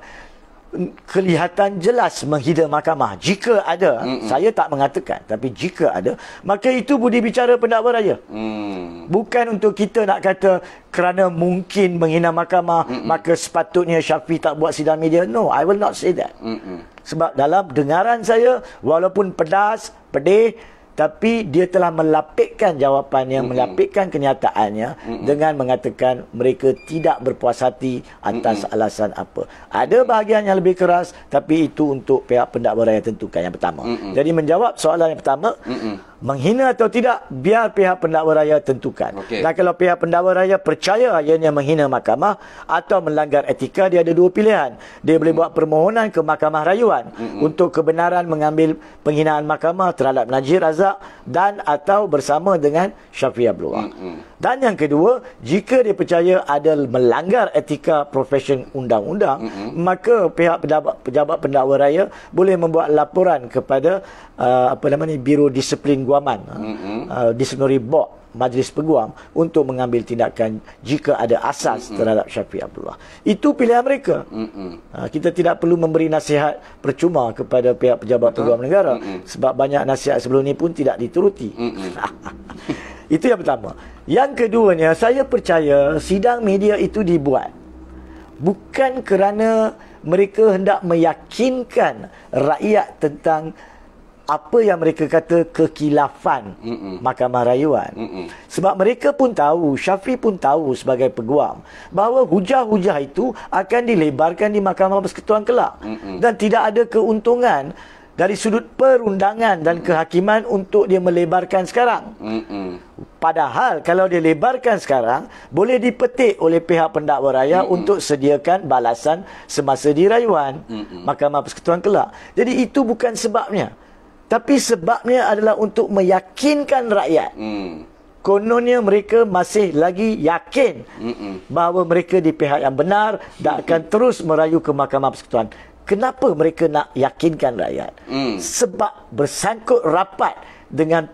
kelihatan jelas menghina mahkamah jika ada Mm-mm. saya tak mengatakan tapi jika ada maka itu budi bicara pendakwa raya mm. bukan untuk kita nak kata kerana mungkin menghina mahkamah Mm-mm. maka sepatutnya Syafi tak buat sidang media no i will not say that Mm-mm. sebab dalam dengaran saya walaupun pedas pedih tapi dia telah melapikkan jawapan yang mm-hmm. melapikkan kenyataannya mm-hmm. dengan mengatakan mereka tidak berpuas hati atas mm-hmm. alasan apa. Ada bahagian yang lebih keras tapi itu untuk pihak pendakwa raya tentukan yang pertama. Mm-hmm. Jadi menjawab soalan yang pertama, mm-hmm menghina atau tidak biar pihak pendakwa raya tentukan. Okay. Dan kalau pihak pendakwa raya percaya ianya menghina mahkamah atau melanggar etika dia ada dua pilihan. Dia boleh buat permohonan ke mahkamah rayuan mm-hmm. untuk kebenaran mengambil penghinaan mahkamah terhadap Najib Razak dan atau bersama dengan Syafie Abdullah. Mm-hmm. Dan yang kedua, jika dia percaya ada melanggar etika profesion undang-undang, mm-hmm. maka pihak pejabat, pejabat pendakwa raya boleh membuat laporan kepada uh, apa namanya Biro Disiplin Gua peguaman ha? mm-hmm. Ha, uh, disenuri bok majlis peguam untuk mengambil tindakan jika ada asas mm-hmm. terhadap Syafiq Abdullah. Itu pilihan mereka. Mm-hmm. Uh, kita tidak perlu memberi nasihat percuma kepada pihak pejabat Betul. peguam negara mm-hmm. sebab banyak nasihat sebelum ini pun tidak dituruti. Mm-hmm. itu yang pertama. Yang keduanya, saya percaya sidang media itu dibuat bukan kerana mereka hendak meyakinkan rakyat tentang apa yang mereka kata kekilafan Mm-mm. mahkamah rayuan. Mm-mm. Sebab mereka pun tahu, Syafi pun tahu sebagai peguam bahawa hujah-hujah itu akan dilebarkan di mahkamah persekutuan kelak. Mm-mm. Dan tidak ada keuntungan dari sudut perundangan dan Mm-mm. kehakiman untuk dia melebarkan sekarang. Mm-mm. Padahal kalau dia lebarkan sekarang, boleh dipetik oleh pihak pendakwa raya Mm-mm. untuk sediakan balasan semasa di rayuan Mm-mm. mahkamah persekutuan kelak. Jadi itu bukan sebabnya. Tapi sebabnya adalah untuk meyakinkan rakyat. Hmm. Kononnya mereka masih lagi yakin Mm-mm. bahawa mereka di pihak yang benar dan akan terus merayu ke Mahkamah Persekutuan. Kenapa mereka nak yakinkan rakyat? Mm. Sebab bersangkut rapat dengan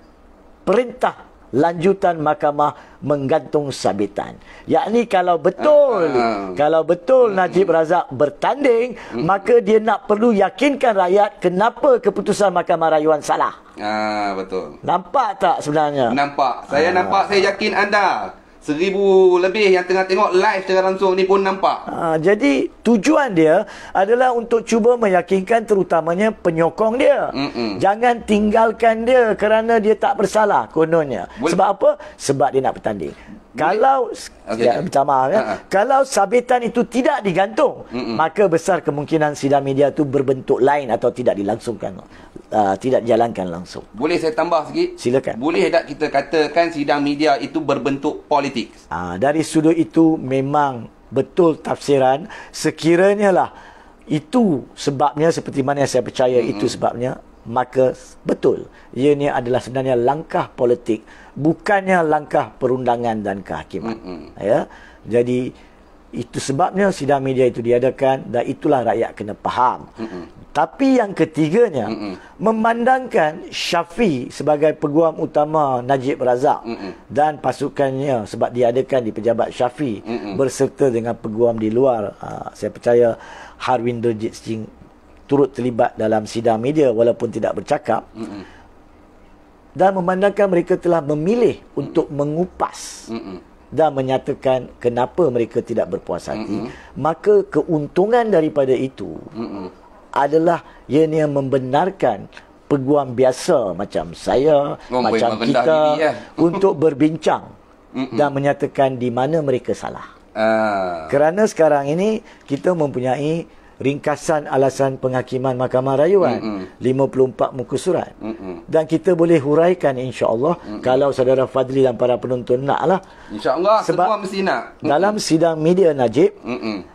perintah lanjutan mahkamah menggantung sabitan. Yakni kalau betul, uh, uh, kalau betul uh, Najib Razak bertanding, uh, maka dia nak perlu yakinkan rakyat kenapa keputusan mahkamah rayuan salah. Ah uh, betul. Nampak tak sebenarnya? Nampak. Saya uh, nampak, saya yakin anda seribu lebih yang tengah tengok live secara langsung ni pun nampak. Ha, jadi tujuan dia adalah untuk cuba meyakinkan terutamanya penyokong dia. Mm-mm. Jangan tinggalkan dia kerana dia tak bersalah kononnya. Boleh. Sebab apa? Sebab dia nak bertanding. Kalau okay, ya, minta maaf, ya. Ha, ha. kalau sabitan itu tidak digantung, Mm-mm. maka besar kemungkinan sidang media itu berbentuk lain atau tidak dilangsungkan uh, tidak dijalankan langsung. Boleh saya tambah sikit? Silakan. Boleh tak kita katakan sidang media itu berbentuk politik? Uh, dari sudut itu memang betul tafsiran sekiranya lah itu sebabnya seperti mana saya percaya mm-hmm. itu sebabnya maka betul ianya adalah sebenarnya langkah politik bukannya langkah perundangan dan kehakiman mm-hmm. ya jadi itu sebabnya sidang media itu diadakan dan itulah rakyat kena faham mm-hmm. Tapi yang ketiganya mm -mm. memandangkan Syafi sebagai peguam utama Najib Razak mm -mm. dan pasukannya sebab diadakan di pejabat Syafi mm -mm. berserta dengan peguam di luar uh, saya percaya Harwin Jit Singh turut terlibat dalam sidang media walaupun tidak bercakap mm -mm. dan memandangkan mereka telah memilih mm -mm. untuk mengupas mm -mm. dan menyatakan kenapa mereka tidak berpuas hati mm -mm. maka keuntungan daripada itu mm -mm adalah ianya yang membenarkan peguam biasa macam saya oh, macam kita ya. untuk berbincang dan menyatakan di mana mereka salah. Ah. Kerana sekarang ini kita mempunyai ringkasan alasan penghakiman Mahkamah Rayuan Mm-mm. 54 muka surat. Mm-mm. Dan kita boleh huraikan insya-Allah kalau saudara Fadli dan para penonton naklah. Insya-Allah semua mesti nak. Mm-mm. Dalam sidang media Najib. Mm-mm.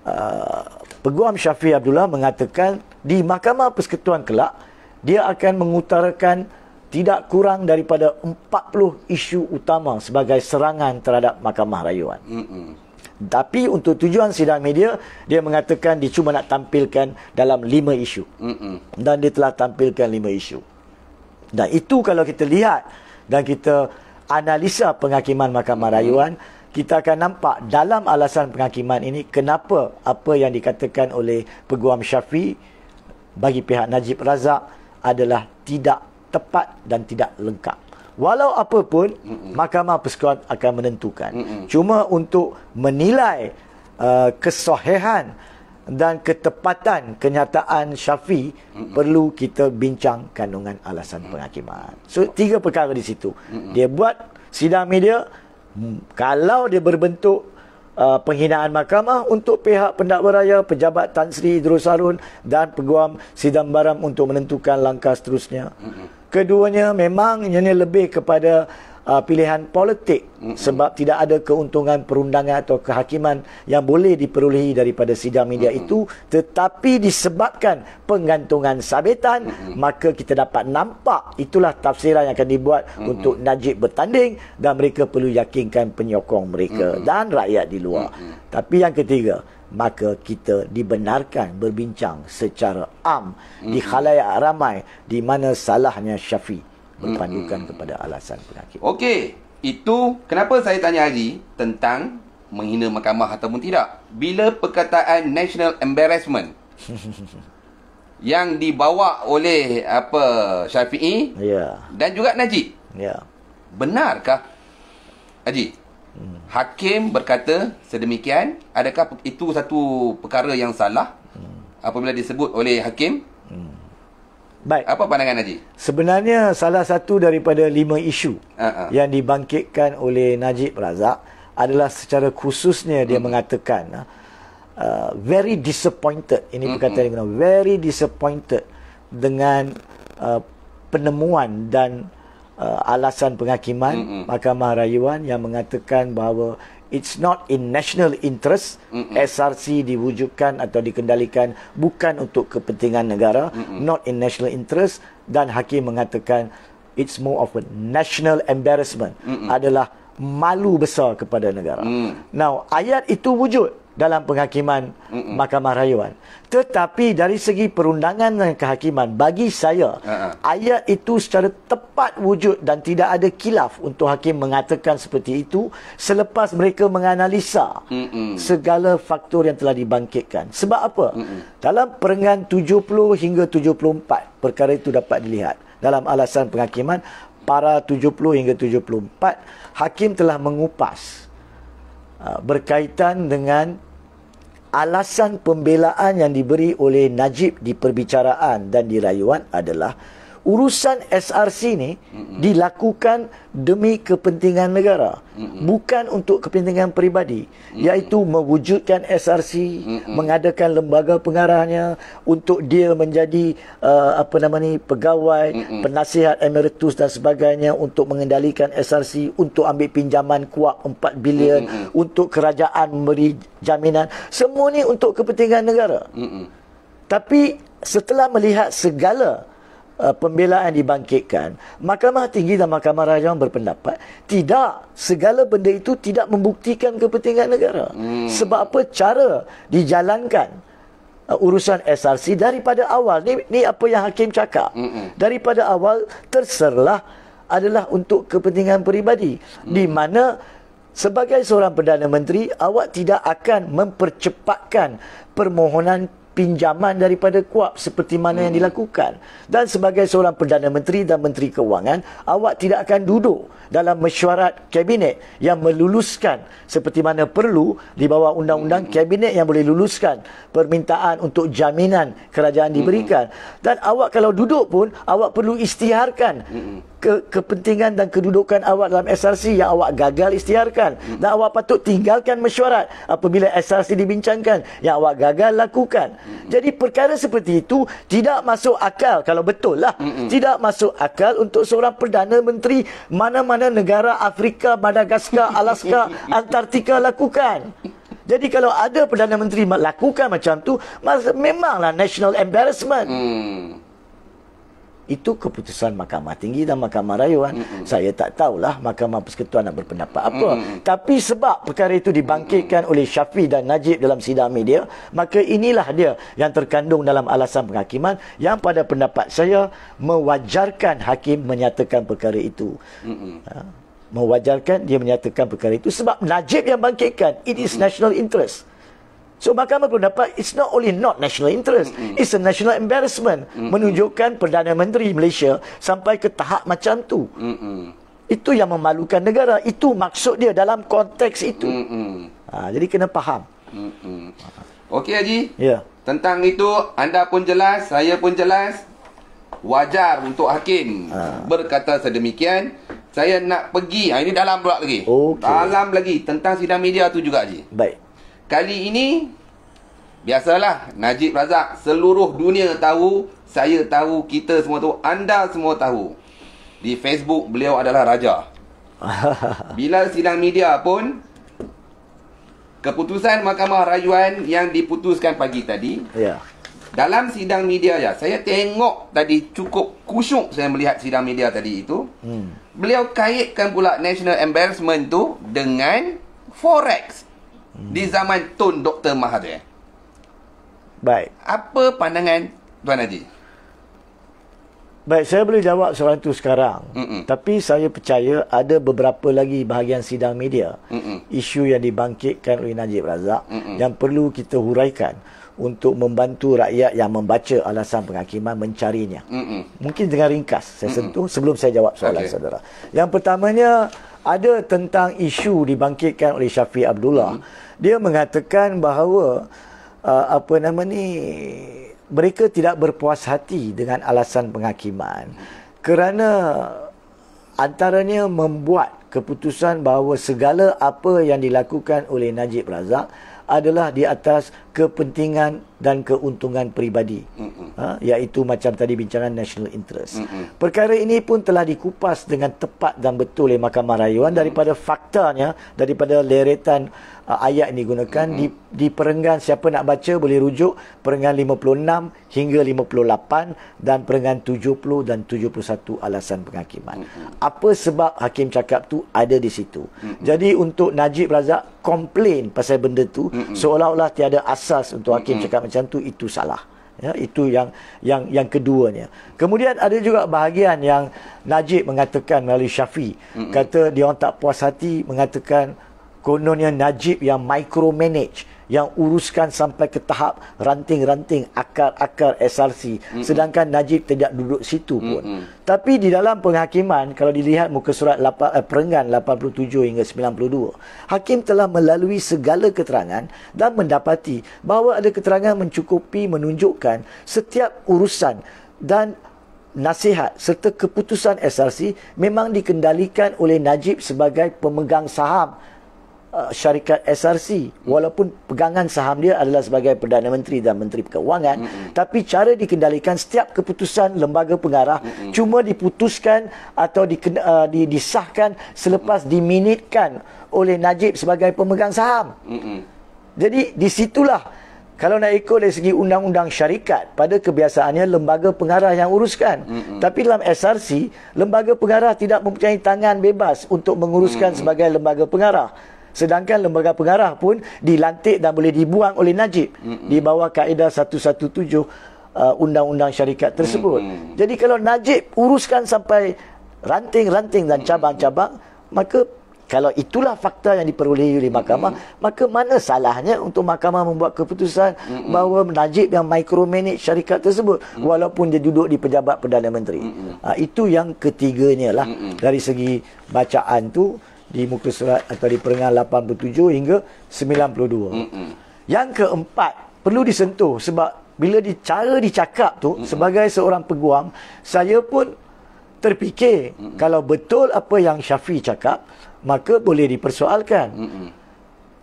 Uh, Peguam Syafiq Abdullah mengatakan di Mahkamah Persekutuan Kelak, dia akan mengutarakan tidak kurang daripada 40 isu utama sebagai serangan terhadap Mahkamah Rayuan. Mm-mm. Tapi untuk tujuan sidang media, dia mengatakan dia cuma nak tampilkan dalam 5 isu. Mm-mm. Dan dia telah tampilkan 5 isu. Dan itu kalau kita lihat dan kita analisa penghakiman Mahkamah Rayuan, mm-hmm kita akan nampak dalam alasan penghakiman ini kenapa apa yang dikatakan oleh Peguam Syafi bagi pihak Najib Razak adalah tidak tepat dan tidak lengkap. Walau apa pun, Mahkamah Persekutuan akan menentukan. Cuma untuk menilai uh, kesohihan dan ketepatan kenyataan Syafi mm-hmm. perlu kita bincang kandungan alasan mm-hmm. penghakiman. So tiga perkara di situ. Mm-hmm. Dia buat sidang media, Hmm, kalau dia berbentuk uh, penghinaan mahkamah untuk pihak pendakwa raya, pejabat Tan Sri Idrus Harun dan peguam Sidang Baram untuk menentukan langkah seterusnya. Hmm, hmm. Keduanya memang ini lebih kepada uh, pilihan politik mm-hmm. sebab tidak ada keuntungan perundangan atau kehakiman yang boleh diperolehi daripada sidang media mm-hmm. itu tetapi disebabkan penggantungan sabitan mm-hmm. maka kita dapat nampak itulah tafsiran yang akan dibuat mm-hmm. untuk Najib bertanding dan mereka perlu yakinkan penyokong mereka mm-hmm. dan rakyat di luar mm-hmm. tapi yang ketiga maka kita dibenarkan berbincang secara am mm-hmm. di khalayak ramai di mana salahnya Syafiq berpandukan hmm. kepada alasan penyakit. Okey, itu kenapa saya tanya Haji tentang menghina mahkamah ataupun tidak. Bila perkataan national embarrassment yang dibawa oleh apa Syafii yeah. dan juga Najib. Yeah. Benarkah Haji? Hmm. Hakim berkata sedemikian, adakah itu satu perkara yang salah? Hmm. Apabila disebut oleh hakim Baik. Apa pandangan Najib? Sebenarnya salah satu daripada lima isu uh-huh. yang dibangkitkan oleh Najib Razak adalah secara khususnya dia uh mengatakan uh, very disappointed. Ini uh-huh. perkataan hmm. yang benar. Very disappointed dengan uh, penemuan dan uh, alasan penghakiman uh Mahkamah Rayuan yang mengatakan bahawa it's not in national interest Mm-mm. SRC diwujudkan atau dikendalikan bukan untuk kepentingan negara Mm-mm. not in national interest dan hakim mengatakan it's more of a national embarrassment Mm-mm. adalah malu besar kepada negara mm. now ayat itu wujud dalam penghakiman Mm-mm. Mahkamah Rayuan. Tetapi dari segi perundangan dan kehakiman, bagi saya, uh-huh. ayat itu secara tepat wujud dan tidak ada kilaf untuk hakim mengatakan seperti itu selepas mereka menganalisa Mm-mm. segala faktor yang telah dibangkitkan. Sebab apa? Mm-mm. Dalam perenggan 70 hingga 74, perkara itu dapat dilihat dalam alasan penghakiman, para 70 hingga 74, hakim telah mengupas uh, berkaitan dengan alasan pembelaan yang diberi oleh Najib di perbicaraan dan di rayuan adalah urusan SRC ni Mm-mm. dilakukan demi kepentingan negara Mm-mm. bukan untuk kepentingan peribadi Mm-mm. iaitu mewujudkan SRC Mm-mm. mengadakan lembaga pengarahnya untuk dia menjadi uh, apa nama ni pegawai Mm-mm. penasihat emeritus dan sebagainya untuk mengendalikan SRC untuk ambil pinjaman kuap 4 bilion Mm-mm. untuk kerajaan memberi jaminan semua ni untuk kepentingan negara Mm-mm. tapi setelah melihat segala uh, pembelaan dibangkitkan, Mahkamah Tinggi dan Mahkamah Rajaman berpendapat tidak segala benda itu tidak membuktikan kepentingan negara. Hmm. Sebab apa cara dijalankan uh, urusan SRC daripada awal ni ni apa yang hakim cakap. Hmm. Daripada awal terserlah adalah untuk kepentingan peribadi hmm. di mana sebagai seorang perdana menteri awak tidak akan mempercepatkan permohonan pinjaman daripada kuap seperti mana hmm. yang dilakukan dan sebagai seorang perdana menteri dan menteri kewangan awak tidak akan duduk dalam mesyuarat kabinet yang meluluskan seperti mana perlu di bawah undang-undang hmm. kabinet yang boleh luluskan permintaan untuk jaminan kerajaan hmm. diberikan hmm. dan awak kalau duduk pun awak perlu istiharkan hmm ke kepentingan dan kedudukan awak dalam SRC yang awak gagal istiarkan hmm. dan awak patut tinggalkan mesyuarat apabila SRC dibincangkan yang awak gagal lakukan. Hmm. Jadi perkara seperti itu tidak masuk akal kalau betul lah. Hmm. Tidak masuk akal untuk seorang Perdana Menteri mana-mana negara Afrika, Madagaskar, Alaska, Antartika lakukan. Jadi kalau ada Perdana Menteri lakukan macam tu, memanglah national embarrassment. Hmm itu keputusan Mahkamah Tinggi dan Mahkamah Rayuan. Eh. Mm-hmm. Saya tak tahulah Mahkamah Persekutuan nak berpendapat apa. Mm-hmm. Tapi sebab perkara itu dibangkitkan mm-hmm. oleh Syafi dan Najib dalam sidang media, maka inilah dia yang terkandung dalam alasan penghakiman yang pada pendapat saya mewajarkan hakim menyatakan perkara itu. Mm-hmm. Ha? Mewajarkan dia menyatakan perkara itu sebab Najib yang bangkitkan. It is mm-hmm. national interest. So mahkamah berpendapat it's not only not national interest, mm-hmm. it's a national embarrassment mm-hmm. menunjukkan Perdana Menteri Malaysia sampai ke tahap macam tu. Mm-hmm. Itu yang memalukan negara. Itu maksud dia dalam konteks itu. Mm-hmm. Ha, jadi kena faham. Mm-hmm. Okey Haji. Yeah. Tentang itu anda pun jelas, saya pun jelas. Wajar untuk hakim ha. berkata sedemikian. Saya nak pergi. Ha, ini dalam pula lagi. Okay. Dalam lagi tentang sidang media tu juga Haji. Baik. Kali ini biasalah Najib Razak seluruh dunia tahu, saya tahu, kita semua tahu, anda semua tahu. Di Facebook beliau adalah raja. Bila sidang media pun keputusan mahkamah rayuan yang diputuskan pagi tadi. Yeah. Dalam sidang media ya, saya tengok tadi cukup kusyuk saya melihat sidang media tadi itu. Hmm. Beliau kaitkan pula national embarrassment tu dengan forex hmm. di zaman Tun Dr. Mahathir. Baik. Apa pandangan Tuan Haji? Baik, saya boleh jawab soalan itu sekarang. Mm-mm. Tapi saya percaya ada beberapa lagi bahagian sidang media Mm-mm. isu yang dibangkitkan oleh Najib Razak Mm-mm. yang perlu kita huraikan untuk membantu rakyat yang membaca alasan penghakiman mencarinya. Mm-mm. Mungkin dengan ringkas saya Mm-mm. sentuh sebelum saya jawab soalan okay. saudara. Yang pertamanya, ada tentang isu dibangkitkan oleh Syafiq Abdullah. Hmm. Dia mengatakan bahawa uh, apa nama ni mereka tidak berpuas hati dengan alasan penghakiman kerana antaranya membuat keputusan bahawa segala apa yang dilakukan oleh Najib Razak adalah di atas kepentingan dan keuntungan peribadi ha, iaitu macam tadi bincangan national interest perkara ini pun telah dikupas dengan tepat dan betul oleh mahkamah rayuan daripada faktanya daripada leretan uh, ayat ini gunakan mm-hmm. di, di perenggan siapa nak baca boleh rujuk perenggan 56 hingga 58 dan perenggan 70 dan 71 alasan penghakiman. Mm-hmm. Apa sebab hakim cakap tu ada di situ. Mm-hmm. Jadi untuk Najib Razak komplain pasal benda tu mm-hmm. seolah-olah tiada asas untuk hakim mm-hmm. cakap macam tu itu salah. Ya, itu yang yang yang keduanya. Kemudian ada juga bahagian yang Najib mengatakan melalui Syafi mm-hmm. kata dia orang tak puas hati mengatakan kononnya Najib yang micromanage yang uruskan sampai ke tahap ranting-ranting akar-akar SRC mm -hmm. sedangkan Najib tidak duduk situ pun mm -hmm. tapi di dalam penghakiman kalau dilihat muka surat 8, eh, perenggan 87 hingga 92 hakim telah melalui segala keterangan dan mendapati bahawa ada keterangan mencukupi menunjukkan setiap urusan dan nasihat serta keputusan SRC memang dikendalikan oleh Najib sebagai pemegang saham Uh, syarikat SRC walaupun pegangan saham dia adalah sebagai Perdana Menteri dan Menteri Keuangan mm-hmm. tapi cara dikendalikan setiap keputusan lembaga pengarah mm-hmm. cuma diputuskan atau uh, di uh, disahkan selepas mm-hmm. diminitkan oleh Najib sebagai pemegang saham mm-hmm. jadi disitulah kalau nak ikut dari segi undang-undang syarikat pada kebiasaannya lembaga pengarah yang uruskan mm-hmm. tapi dalam SRC lembaga pengarah tidak mempunyai tangan bebas untuk menguruskan mm-hmm. sebagai lembaga pengarah Sedangkan lembaga pengarah pun dilantik dan boleh dibuang oleh Najib mm-hmm. di bawah kaedah 117 uh, undang-undang syarikat tersebut. Mm-hmm. Jadi kalau Najib uruskan sampai ranting-ranting dan cabang-cabang, mm-hmm. maka kalau itulah fakta yang diperolehi oleh mahkamah, mm-hmm. maka mana salahnya untuk mahkamah membuat keputusan mm-hmm. bahawa Najib yang micromanage syarikat tersebut mm-hmm. walaupun dia duduk di pejabat Perdana Menteri. Mm-hmm. Ha, itu yang ketiganya lah mm-hmm. dari segi bacaan tu di muka surat atau di perengah 87 hingga 92. Mm-mm. Yang keempat, perlu disentuh sebab bila di, dicakap tu Mm-mm. sebagai seorang peguam, saya pun terfikir Mm-mm. kalau betul apa yang Syafi cakap, maka boleh dipersoalkan.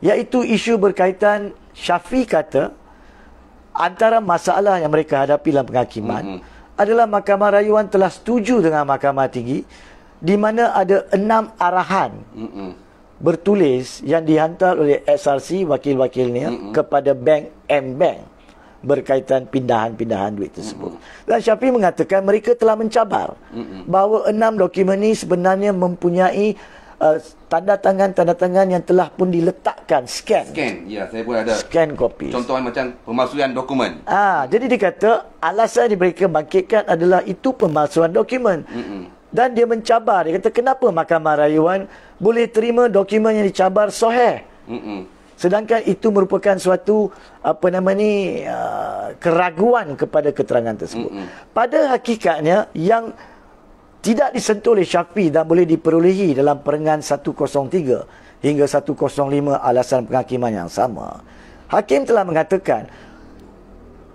Iaitu isu berkaitan Syafi kata antara masalah yang mereka hadapi dalam penghakiman Mm-mm. adalah Mahkamah Rayuan telah setuju dengan Mahkamah Tinggi di mana ada enam arahan Mm-mm. bertulis yang dihantar oleh SRC wakil-wakilnya Mm-mm. kepada bank M-Bank berkaitan pindahan-pindahan duit tersebut. Mm-mm. Dan Syafi mengatakan mereka telah mencabar Mm-mm. bahawa enam dokumen ini sebenarnya mempunyai uh, tanda tangan-tanda tangan yang telah pun diletakkan, scan. Scan, ya saya pun ada. Scan copy. Contohnya macam pemalsuan dokumen. Ah, jadi dikata alasan yang mereka bangkitkan adalah itu pemalsuan dokumen. Mm-mm dan dia mencabar dia kata kenapa mahkamah rayuan boleh terima dokumen yang dicabar soheh sedangkan itu merupakan suatu apa nama ni uh, keraguan kepada keterangan tersebut Mm-mm. pada hakikatnya yang tidak disentuh oleh syafi dan boleh diperolehi dalam perengan 103 hingga 105 alasan penghakiman yang sama hakim telah mengatakan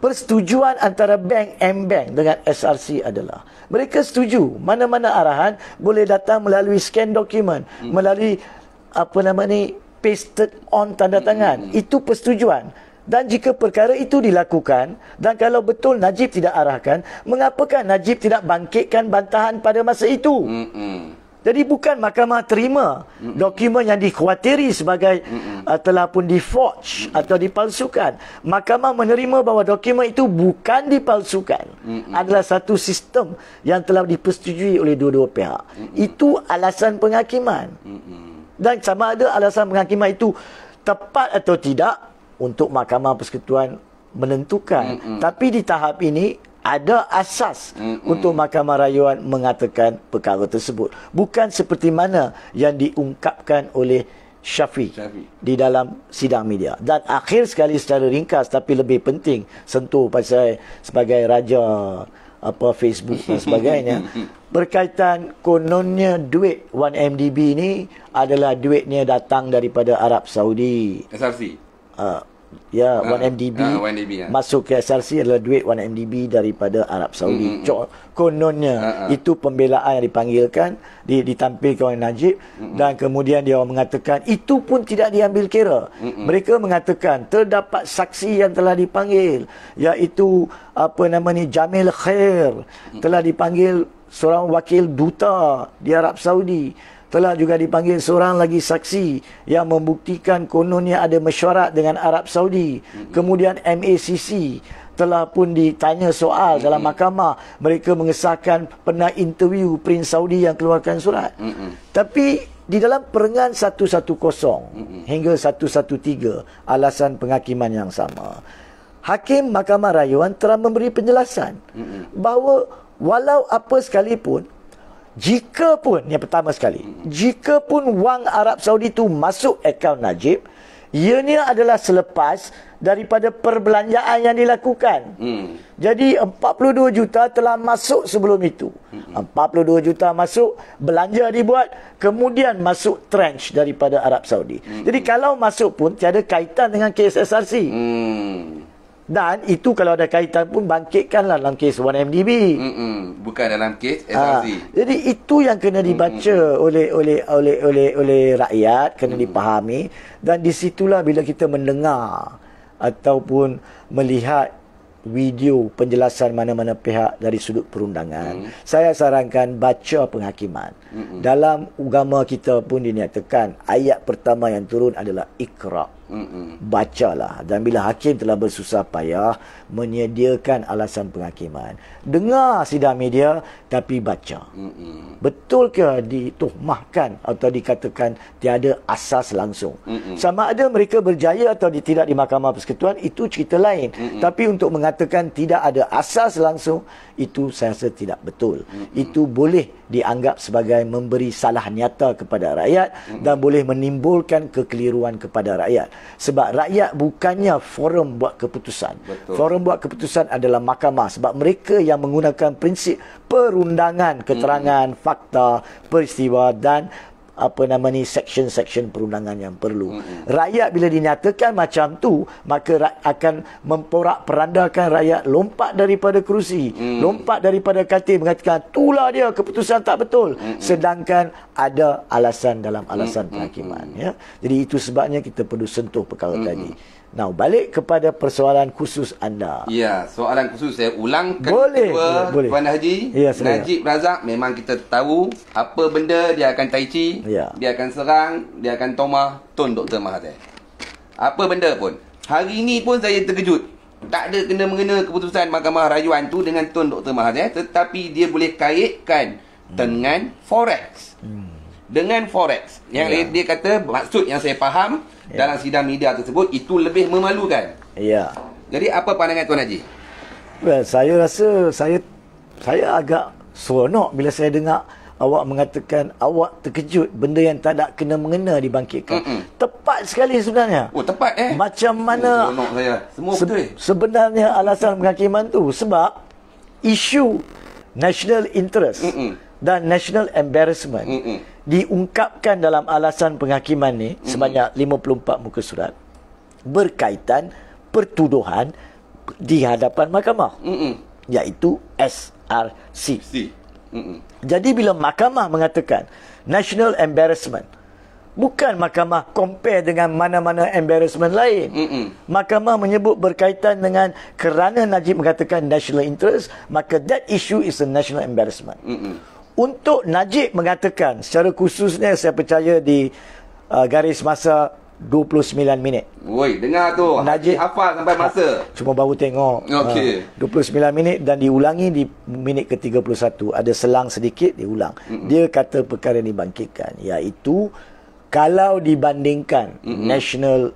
persetujuan antara bank M-Bank dengan SRC adalah mereka setuju mana-mana arahan boleh datang melalui scan dokumen hmm. melalui apa nama ni pasted on tanda hmm, tangan hmm, hmm. itu persetujuan dan jika perkara itu dilakukan dan kalau betul Najib tidak arahkan mengapakah Najib tidak bangkitkan bantahan pada masa itu hmm, hmm. Jadi bukan mahkamah terima Mm-mm. dokumen yang dikhawatiri sebagai uh, telah pun di-forge Mm-mm. atau dipalsukan. Mahkamah menerima bahawa dokumen itu bukan dipalsukan. Mm-mm. Adalah satu sistem yang telah dipersetujui oleh dua-dua pihak. Mm-mm. Itu alasan penghakiman. Mm-mm. Dan sama ada alasan penghakiman itu tepat atau tidak untuk mahkamah persekutuan menentukan. Mm-mm. Tapi di tahap ini ada asas mm-hmm. untuk mahkamah rayuan mengatakan perkara tersebut bukan seperti mana yang diungkapkan oleh Syafi, Syafi di dalam sidang media dan akhir sekali secara ringkas tapi lebih penting sentuh pasal sebagai raja apa Facebook dan sebagainya berkaitan kononnya duit 1MDB ni adalah duitnya datang daripada Arab Saudi SRC uh, ah, ya uh, 1MDB uh, 1 masuk ke SRC adalah duit 1MDB daripada Arab Saudi mm-hmm. kononnya uh-huh. itu pembelaan yang dipanggilkan di, ditampilkan oleh Najib mm-hmm. dan kemudian dia mengatakan itu pun tidak diambil kira mm-hmm. mereka mengatakan terdapat saksi yang telah dipanggil iaitu apa nama ni Jamil Khair mm-hmm. telah dipanggil seorang wakil duta di Arab Saudi telah juga dipanggil seorang lagi saksi yang membuktikan kononnya ada mesyuarat dengan Arab Saudi. Kemudian MACC telah pun ditanya soal dalam mahkamah. Mereka mengesahkan pernah interview Prince Saudi yang keluarkan surat. Tapi di dalam perengan 110 hingga 113 alasan penghakiman yang sama. Hakim Mahkamah Rayuan telah memberi penjelasan bahawa walau apa sekalipun jika pun yang pertama sekali jika pun wang Arab Saudi itu masuk akaun Najib ia ni adalah selepas daripada perbelanjaan yang dilakukan hmm. jadi 42 juta telah masuk sebelum itu 42 hmm. juta masuk belanja dibuat kemudian masuk trench daripada Arab Saudi hmm. jadi kalau masuk pun tiada kaitan dengan KSSRC hmm. Dan itu kalau ada kaitan pun bangkitkanlah dalam kes 1MDB. Mm-mm. Bukan dalam kes SRC. Ha. Ah, jadi itu yang kena dibaca Mm-mm. oleh oleh oleh oleh oleh rakyat kena Mm-mm. dipahami dan di situlah bila kita mendengar ataupun melihat video penjelasan mana-mana pihak dari sudut perundangan. Mm. Saya sarankan baca penghakiman. Mm-mm. Dalam agama kita pun dinyatakan ayat pertama yang turun adalah ikra. Mm-mm. Bacalah dan bila hakim telah bersusah payah menyediakan alasan penghakiman. Dengar sidang media tapi baca. Betul ke dituhmahkan atau dikatakan tiada asas langsung? Mm-mm. Sama ada mereka berjaya atau tidak di Mahkamah Persekutuan itu cerita lain. Mm-mm. Tapi untuk mengatakan tidak ada asas langsung itu saya rasa tidak betul. Mm-mm. Itu boleh dianggap sebagai memberi salah nyata kepada rakyat hmm. dan boleh menimbulkan kekeliruan kepada rakyat sebab rakyat bukannya forum buat keputusan Betul. forum buat keputusan adalah mahkamah sebab mereka yang menggunakan prinsip perundangan keterangan hmm. fakta peristiwa dan apa nama ni section-section perundangan yang perlu. hmm Rakyat bila dinyatakan macam tu, maka akan memporak-perandakan rakyat lompat daripada kerusi, hmm lompat daripada katil mengatakan itulah dia keputusan tak betul hmm sedangkan ada alasan dalam alasan mm-hmm. kehakiman hmm. ya. Jadi itu sebabnya kita perlu sentuh perkara hmm tadi. Nah balik kepada persoalan khusus anda. Ya, soalan khusus saya ulangkan. Boleh. Ketua, ya, Puan Haji. Ya, Najib Razak memang kita tahu apa benda dia akan tai Ya. Dia akan serang. Dia akan tomah. Tun Dr. Mahathir. Apa benda pun. Hari ini pun saya terkejut. Tak ada kena-mengena keputusan Mahkamah Rayuan tu dengan Tun Dr. Mahathir. Tetapi dia boleh kaitkan hmm. dengan Forex. Hmm. Dengan Forex. Yang ya. dia kata, maksud yang saya faham, ya. dalam sidang media tersebut itu lebih memalukan. Ya. Jadi apa pandangan Tuan Haji? Well, saya rasa saya saya agak seronok bila saya dengar awak mengatakan awak terkejut benda yang tak ada kena mengena dibangkitkan. Mm-mm. Tepat sekali sebenarnya. Oh, tepat eh. Macam mana oh, seronok saya. Semua se- betul. Sebenarnya alasan penghakiman tu sebab isu national interest. Mm-mm dan national embarrassment Mm-mm. diungkapkan dalam alasan penghakiman ni Mm-mm. sebanyak 54 muka surat berkaitan pertuduhan di hadapan mahkamah Mm-mm. iaitu SRC. Si. Jadi bila mahkamah mengatakan national embarrassment bukan mahkamah compare dengan mana-mana embarrassment lain. Mm-mm. Mahkamah menyebut berkaitan dengan kerana Najib mengatakan national interest maka that issue is a national embarrassment. Mm-mm untuk Najib mengatakan secara khususnya saya percaya di uh, garis masa 29 minit. Woi, dengar tu. Najib hafal sampai masa. Cuma baru tengok. Okey. Uh, 29 minit dan diulangi di minit ke-31. Ada selang sedikit diulang. Mm-mm. Dia kata perkara ini bangkitkan iaitu kalau dibandingkan Mm-mm. national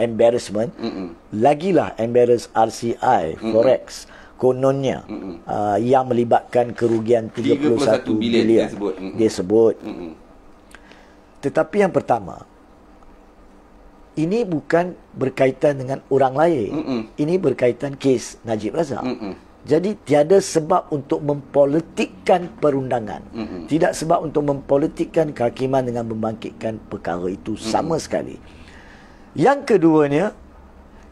embarrassment, Mm-mm. lagilah embarrass RCI Mm-mm. Forex. Mm-mm kononnya uh, yang melibatkan kerugian 31, 31 bilion, bilion dia sebut, dia sebut. tetapi yang pertama ini bukan berkaitan dengan orang lain Mm-mm. ini berkaitan kes Najib Razak Mm-mm. jadi tiada sebab untuk mempolitikkan perundangan Mm-mm. tidak sebab untuk mempolitikkan kehakiman dengan membangkitkan perkara itu Mm-mm. sama sekali yang keduanya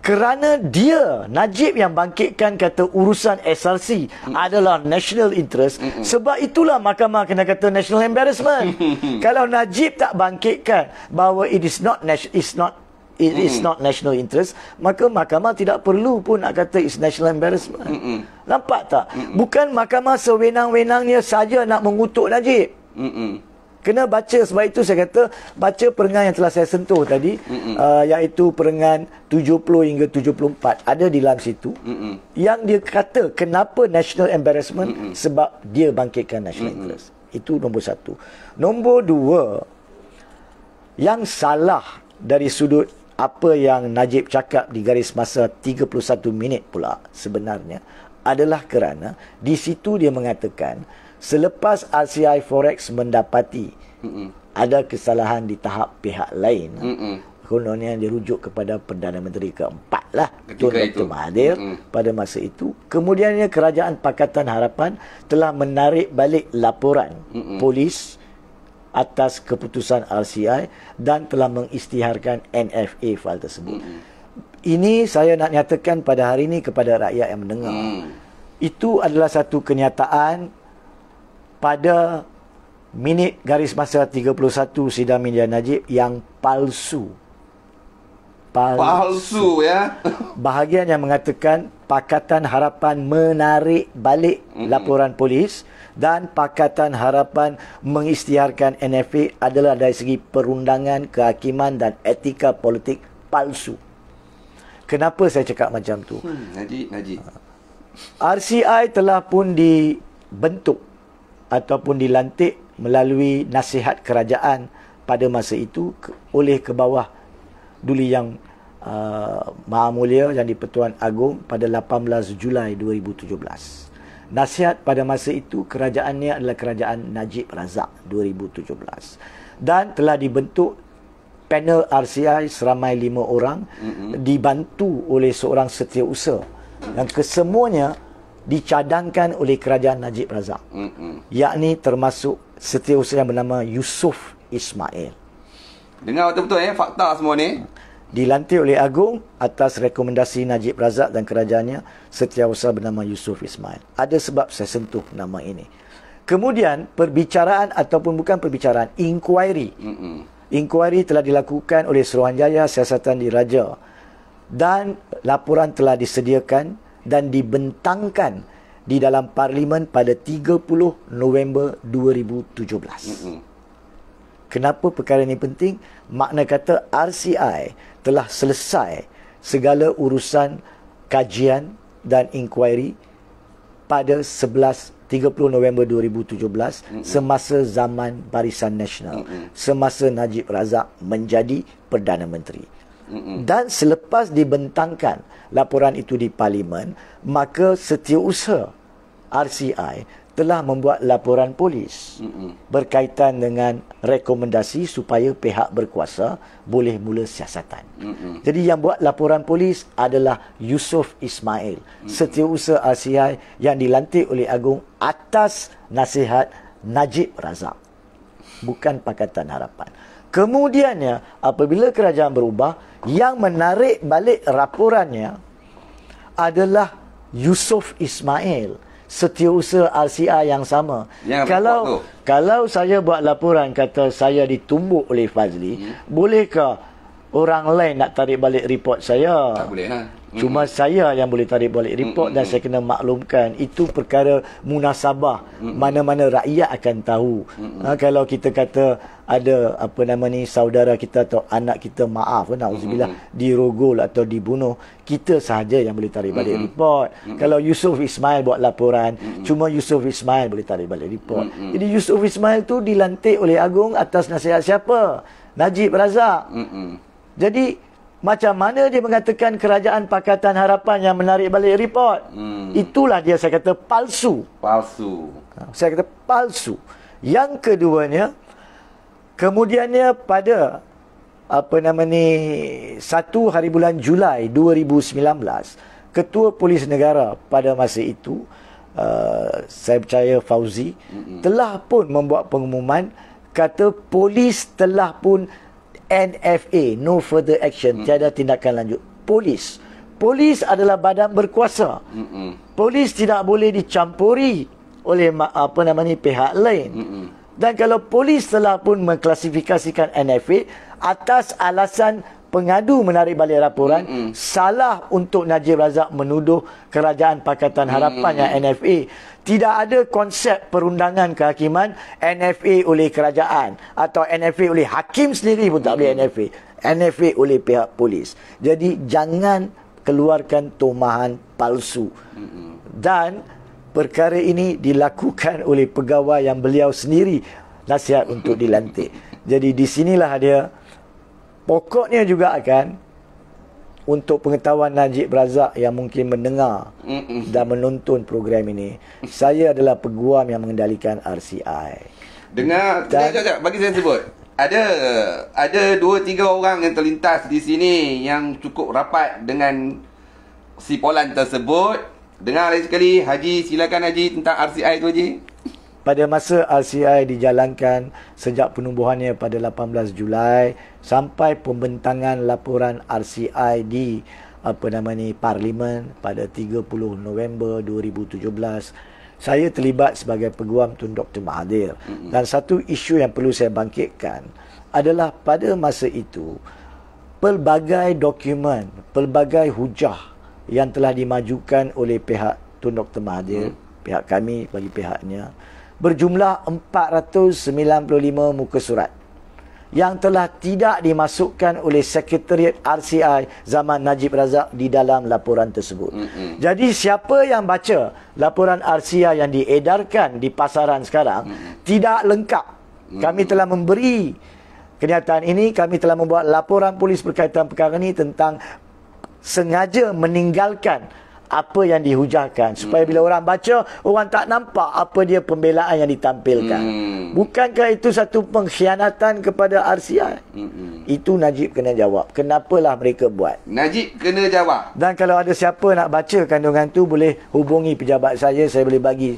kerana dia Najib yang bangkitkan kata urusan SRC hmm. adalah national interest hmm. sebab itulah mahkamah kena kata national embarrassment kalau Najib tak bangkitkan bahawa it is not is not it hmm. is not national interest maka mahkamah tidak perlu pun nak kata is national embarrassment hmm. nampak tak hmm. bukan mahkamah sewenang-wenangnya saja nak mengutuk Najib hmm kena baca sebab itu saya kata baca perengan yang telah saya sentuh tadi uh, iaitu perengan 70 hingga 74 ada di dalam situ Mm-mm. yang dia kata kenapa national embarrassment Mm-mm. sebab dia bangkitkan national Mm-mm. interest itu nombor satu nombor dua yang salah dari sudut apa yang Najib cakap di garis masa 31 minit pula sebenarnya adalah kerana di situ dia mengatakan selepas RCI Forex mendapati Mm-mm. ada kesalahan di tahap pihak lain. Kononnya dirujuk kepada Perdana Menteri keempat lah. Ketika Tuan itu. Dr. Mahathir Mm-mm. pada masa itu. Kemudiannya Kerajaan Pakatan Harapan telah menarik balik laporan Mm-mm. polis atas keputusan RCI dan telah mengistiharkan NFA file tersebut. Mm-mm. Ini saya nak nyatakan pada hari ini kepada rakyat yang mendengar. Mm. Itu adalah satu kenyataan pada minit garis masa 31 sidang media Najib yang palsu. Palsu, palsu ya. Bahagian yang mengatakan Pakatan Harapan menarik balik laporan polis dan Pakatan Harapan mengistiharkan NFA adalah dari segi perundangan, kehakiman dan etika politik palsu. Kenapa saya cakap macam tu? Hmm, Najib, Najib. RCI telah pun dibentuk ataupun dilantik melalui nasihat kerajaan pada masa itu ke, oleh ke bawah Duli Yang uh, Maha Mulia yang di-Pertuan Agong pada 18 Julai 2017. Nasihat pada masa itu kerajaannya adalah kerajaan Najib Razak 2017 dan telah dibentuk panel RCI seramai lima orang mm-hmm. dibantu oleh seorang setiausaha yang kesemuanya dicadangkan oleh kerajaan Najib Razak. Mm-hmm. Yakni termasuk setiausaha yang bernama Yusuf Ismail. Dengar betul-betul eh fakta semua ni. Dilantik oleh Agung atas rekomendasi Najib Razak dan kerajaannya setiausaha bernama Yusuf Ismail. Ada sebab saya sentuh nama ini. Kemudian perbicaraan ataupun bukan perbicaraan, inquiry. Mm-hmm. Inquiry telah dilakukan oleh Seruhanjaya Siasatan Diraja dan laporan telah disediakan dan dibentangkan di dalam parlimen pada 30 November 2017. Mm-hmm. Kenapa perkara ini penting? Makna kata RCI telah selesai segala urusan kajian dan inquiry pada 11 30 November 2017 mm-hmm. semasa zaman Barisan Nasional, mm-hmm. semasa Najib Razak menjadi Perdana Menteri dan selepas dibentangkan laporan itu di parlimen maka setiausaha RCI telah membuat laporan polis Mm-mm. berkaitan dengan rekomendasi supaya pihak berkuasa boleh mula siasatan. Mm-mm. Jadi yang buat laporan polis adalah Yusof Ismail, Mm-mm. setiausaha RCI yang dilantik oleh Agung atas nasihat Najib Razak. Bukan Pakatan Harapan. Kemudiannya apabila kerajaan berubah yang menarik balik raporannya adalah Yusof Ismail setiausaha RCR yang sama. Yang kalau kalau saya buat laporan kata saya ditumbuk oleh Fazli, hmm. bolehkah orang lain nak tarik balik report saya? Tak boleh lah. Cuma mm saya yang boleh tarik balik report mm-hmm. dan saya kena maklumkan itu perkara munasabah mm-hmm. mana-mana rakyat akan tahu. Mm-hmm. Ha, kalau kita kata ada apa nama ni saudara kita atau anak kita maaf kan auzubillah mm-hmm. dirogol atau dibunuh kita sahaja yang boleh tarik balik mm-hmm. report. Mm-hmm. Kalau Yusuf Ismail buat laporan mm-hmm. cuma Yusuf Ismail boleh tarik balik report. Mm-hmm. Jadi Yusuf Ismail tu dilantik oleh agung atas nasihat siapa? Najib Razak. Mm-hmm. Jadi macam mana dia mengatakan kerajaan Pakatan Harapan yang menarik balik report. Hmm. Itulah dia saya kata palsu. Palsu. Ha, saya kata palsu. Yang keduanya, kemudiannya pada apa nama ni satu hari bulan Julai 2019 ketua polis negara pada masa itu uh, saya percaya Fauzi mm telah pun membuat pengumuman kata polis telah pun NFA no further action hmm. tiada tindakan lanjut polis polis adalah badan berkuasa hmm polis tidak boleh dicampuri oleh apa namanya pihak lain hmm dan kalau polis telah pun mengklasifikasikan NFA atas alasan pengadu menarik balik laporan mm -mm. salah untuk Najib Razak menuduh kerajaan Pakatan Harapan mm -mm. yang NFA tidak ada konsep perundangan kehakiman NFA oleh kerajaan atau NFA oleh hakim sendiri pun tak boleh mm NFA NFA oleh pihak polis jadi jangan keluarkan tomahan palsu mm -mm. dan perkara ini dilakukan oleh pegawai yang beliau sendiri nasihat untuk dilantik jadi di sinilah dia Pokoknya juga kan untuk pengetahuan Najib Razak yang mungkin mendengar dan menonton program ini, saya adalah peguam yang mengendalikan RCI. Dengar, dan, jat, jat, bagi saya sebut. Ada ada dua tiga orang yang terlintas di sini yang cukup rapat dengan si Polan tersebut. Dengar lagi sekali, Haji silakan Haji tentang RCI tu Haji pada masa RCI dijalankan sejak penubuhannya pada 18 Julai sampai pembentangan laporan RCI di apa nama ni parlimen pada 30 November 2017 saya terlibat sebagai peguam Tun Dr Mahathir dan satu isu yang perlu saya bangkitkan adalah pada masa itu pelbagai dokumen pelbagai hujah yang telah dimajukan oleh pihak Tun Dr Mahathir hmm. pihak kami bagi pihaknya berjumlah 495 muka surat yang telah tidak dimasukkan oleh Sekretariat RCI zaman Najib Razak di dalam laporan tersebut. Mm-hmm. Jadi siapa yang baca laporan RCI yang diedarkan di pasaran sekarang mm-hmm. tidak lengkap. Mm-hmm. Kami telah memberi kenyataan ini, kami telah membuat laporan polis berkaitan perkara ini tentang sengaja meninggalkan apa yang dihujahkan supaya hmm. bila orang baca orang tak nampak apa dia pembelaan yang ditampilkan hmm. bukankah itu satu pengkhianatan kepada RCI hmm. itu Najib kena jawab kenapalah mereka buat Najib kena jawab dan kalau ada siapa nak baca kandungan tu boleh hubungi pejabat saya saya boleh bagi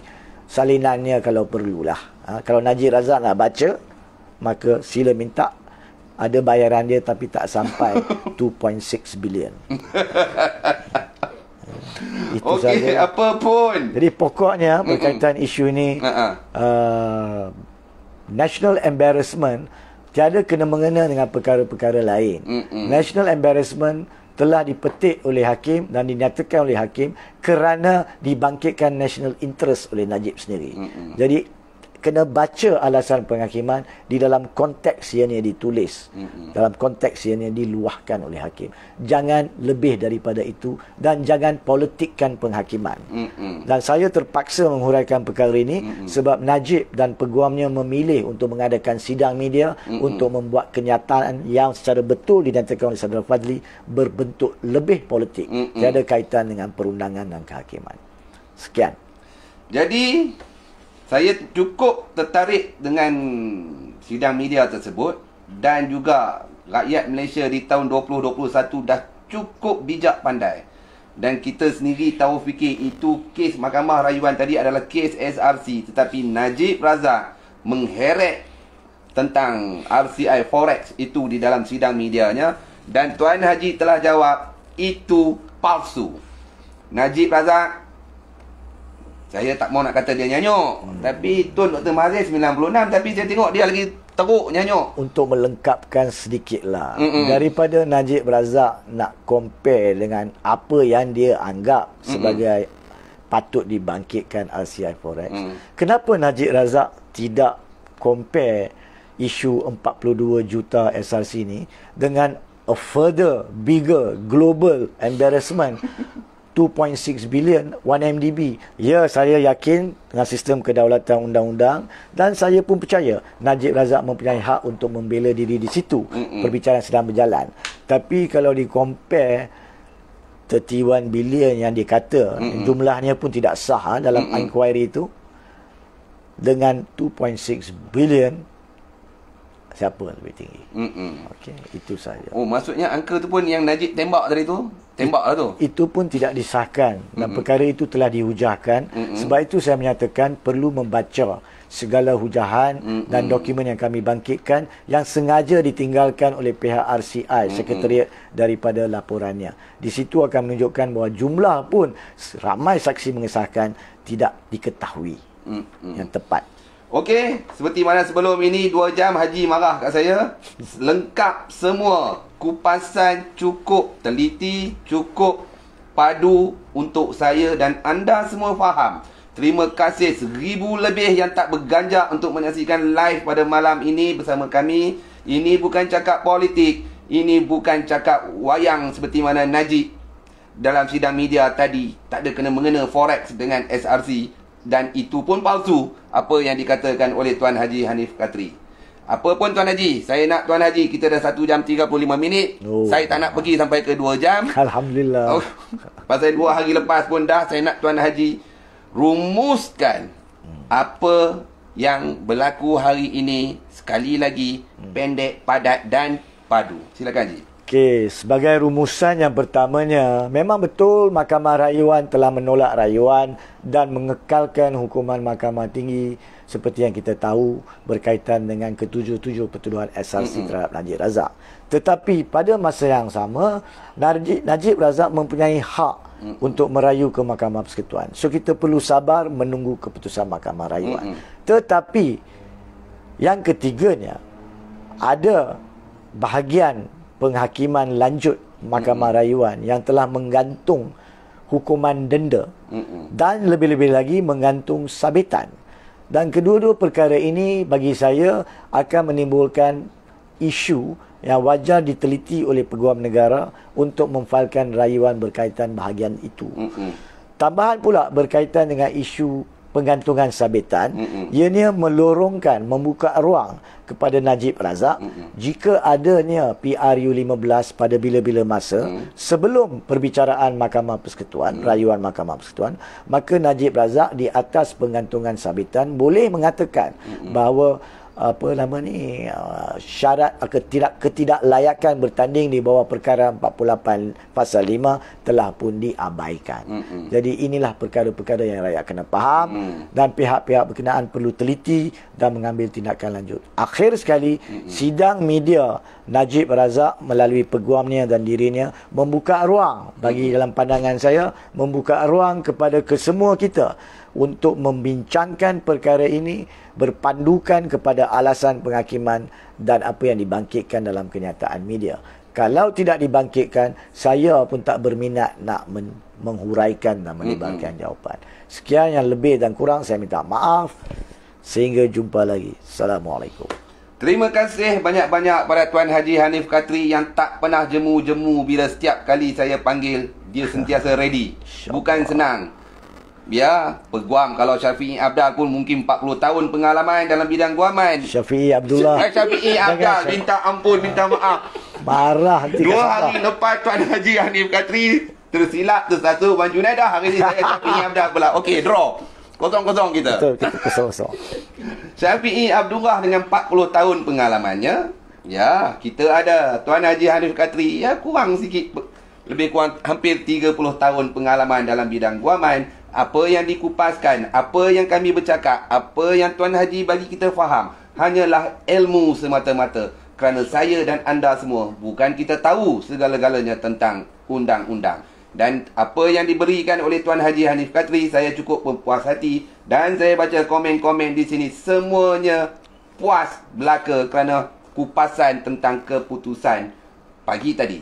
salinannya kalau perlulah ha? kalau Najib Razak nak baca maka sila minta ada bayaran dia tapi tak sampai 2.6 bilion Itu okay, saja. apa pun. Jadi pokoknya berkaitan Mm-mm. isu ini uh-huh. uh, national embarrassment tiada kena mengena dengan perkara-perkara lain. Mm-mm. National embarrassment telah dipetik oleh hakim dan dinyatakan oleh hakim kerana dibangkitkan national interest oleh Najib sendiri. Mm-mm. Jadi kena baca alasan penghakiman di dalam konteks yang ia ditulis mm-hmm. dalam konteks yang ia diluahkan oleh hakim jangan lebih daripada itu dan jangan politikkan penghakiman mm-hmm. dan saya terpaksa menghuraikan perkara ini mm-hmm. sebab Najib dan peguamnya memilih untuk mengadakan sidang media mm-hmm. untuk membuat kenyataan yang secara betul dinyatakan oleh Saudara Fadli berbentuk lebih politik mm-hmm. tiada kaitan dengan perundangan dan kehakiman sekian jadi saya cukup tertarik dengan sidang media tersebut dan juga rakyat Malaysia di tahun 2021 dah cukup bijak pandai dan kita sendiri tahu fikir itu kes mahkamah rayuan tadi adalah kes SRC tetapi Najib Razak mengheret tentang RCI Forex itu di dalam sidang medianya dan Tuan Haji telah jawab itu palsu Najib Razak saya tak mau nak kata dia nyanyuk hmm. tapi Tun Dr. Mahathir 96 tapi saya tengok dia lagi teruk nyanyuk untuk melengkapkan sedikitlah Mm-mm. daripada Najib Razak nak compare dengan apa yang dia anggap sebagai Mm-mm. patut dibangkitkan RCI Forex mm. kenapa Najib Razak tidak compare isu 42 juta SRC ni dengan a further bigger global embarrassment 2.6 bilion 1 MDB. Ya, saya yakin dengan sistem kedaulatan undang-undang dan saya pun percaya Najib Razak mempunyai hak untuk membela diri di situ. Mm-mm. Perbicaraan sedang berjalan. Tapi kalau di compare 31 bilion yang dikata, Mm-mm. jumlahnya pun tidak sah eh, dalam Mm-mm. inquiry itu dengan 2.6 bilion siapa yang lebih tinggi. Hmm. Okey, itu saja. Oh, maksudnya angka tu pun yang Najib tembak tadi tu, tembaklah tu. Itu pun tidak disahkan dan Mm-mm. perkara itu telah dihujahkan. Mm-mm. Sebab itu saya menyatakan perlu membaca segala hujahan Mm-mm. dan dokumen yang kami bangkitkan yang sengaja ditinggalkan oleh pihak RCI Mm-mm. sekretariat daripada laporannya. Di situ akan menunjukkan bahawa jumlah pun ramai saksi mengesahkan tidak diketahui. Mm-mm. Yang tepat. Okey, seperti mana sebelum ini 2 jam Haji marah kat saya. Lengkap semua. Kupasan cukup teliti, cukup padu untuk saya dan anda semua faham. Terima kasih seribu lebih yang tak berganjak untuk menyaksikan live pada malam ini bersama kami. Ini bukan cakap politik. Ini bukan cakap wayang seperti mana Najib dalam sidang media tadi. Tak ada kena-mengena Forex dengan SRC dan itu pun palsu apa yang dikatakan oleh Tuan Haji Hanif Katri. Apa pun Tuan Haji, saya nak Tuan Haji kita dah 1 jam 35 minit. Oh. Saya tak nak pergi sampai ke 2 jam. Alhamdulillah. Oh, pasal 2 hari lepas pun dah saya nak Tuan Haji rumuskan hmm. apa yang berlaku hari ini sekali lagi hmm. pendek, padat dan padu. Silakan Haji. Okey, sebagai rumusan yang pertamanya, memang betul Mahkamah Rayuan telah menolak rayuan dan mengekalkan hukuman Mahkamah Tinggi seperti yang kita tahu berkaitan dengan ketujuh-tujuh pertuduhan SRC mm-hmm. terhadap Najib Razak. Tetapi pada masa yang sama, Najib, Najib Razak mempunyai hak mm-hmm. untuk merayu ke Mahkamah Persekutuan. So kita perlu sabar menunggu keputusan Mahkamah Rayuan. Mm-hmm. Tetapi yang ketiganya, ada bahagian penghakiman lanjut Mahkamah Rayuan yang telah menggantung hukuman denda dan lebih-lebih lagi menggantung sabitan. Dan kedua-dua perkara ini bagi saya akan menimbulkan isu yang wajar diteliti oleh peguam negara untuk memfailkan rayuan berkaitan bahagian itu. Tambahan pula berkaitan dengan isu penggantungan sabitan Mm-mm. ianya melorongkan membuka ruang kepada Najib Razak Mm-mm. jika adanya PRU 15 pada bila-bila masa mm. sebelum perbicaraan Mahkamah Persekutuan mm. rayuan Mahkamah Persekutuan maka Najib Razak di atas penggantungan sabitan boleh mengatakan Mm-mm. bahawa apa nama ni uh, syarat ketidak ketidaklayakan bertanding di bawah perkara 48 pasal 5 telah pun diabaikan. Mm-hmm. Jadi inilah perkara-perkara yang rakyat kena faham mm. dan pihak-pihak berkenaan perlu teliti dan mengambil tindakan lanjut. Akhir sekali mm-hmm. sidang media Najib Razak melalui peguamnya dan dirinya membuka ruang bagi mm-hmm. dalam pandangan saya membuka ruang kepada kesemua kita untuk membincangkan perkara ini berpandukan kepada alasan penghakiman dan apa yang dibangkitkan dalam kenyataan media. Kalau tidak dibangkitkan, saya pun tak berminat nak men- menghuraikan dan menyebarkan mm-hmm. jawapan. Sekian yang lebih dan kurang, saya minta maaf. Sehingga jumpa lagi. Assalamualaikum. Terima kasih banyak-banyak pada Tuan Haji Hanif Katri yang tak pernah jemu-jemu bila setiap kali saya panggil, dia sentiasa ready. Bukan senang. Ya, peguam kalau Syafi'i Abdal pun mungkin 40 tahun pengalaman dalam bidang guaman. Syafi'i Abdullah. Eh, Syafi'i Abdal, minta ampun, minta maaf. Marah. Dua hari sahabat. lepas Tuan Haji Hanif Katri tersilap tersatu Wan Junaida. Hari ini saya Syafi'i Abdal pula. Okey, draw. Kosong-kosong kita. Betul, kita kosong-kosong. Syafi'i Abdullah dengan 40 tahun pengalamannya. Ya, kita ada Tuan Haji Hanif Katri. Ya, kurang sikit. Lebih kurang hampir 30 tahun pengalaman dalam bidang guaman. Hmm apa yang dikupaskan, apa yang kami bercakap, apa yang Tuan Haji bagi kita faham, hanyalah ilmu semata-mata. Kerana saya dan anda semua bukan kita tahu segala-galanya tentang undang-undang. Dan apa yang diberikan oleh Tuan Haji Hanif Katri, saya cukup puas hati. Dan saya baca komen-komen di sini, semuanya puas belaka kerana kupasan tentang keputusan pagi tadi.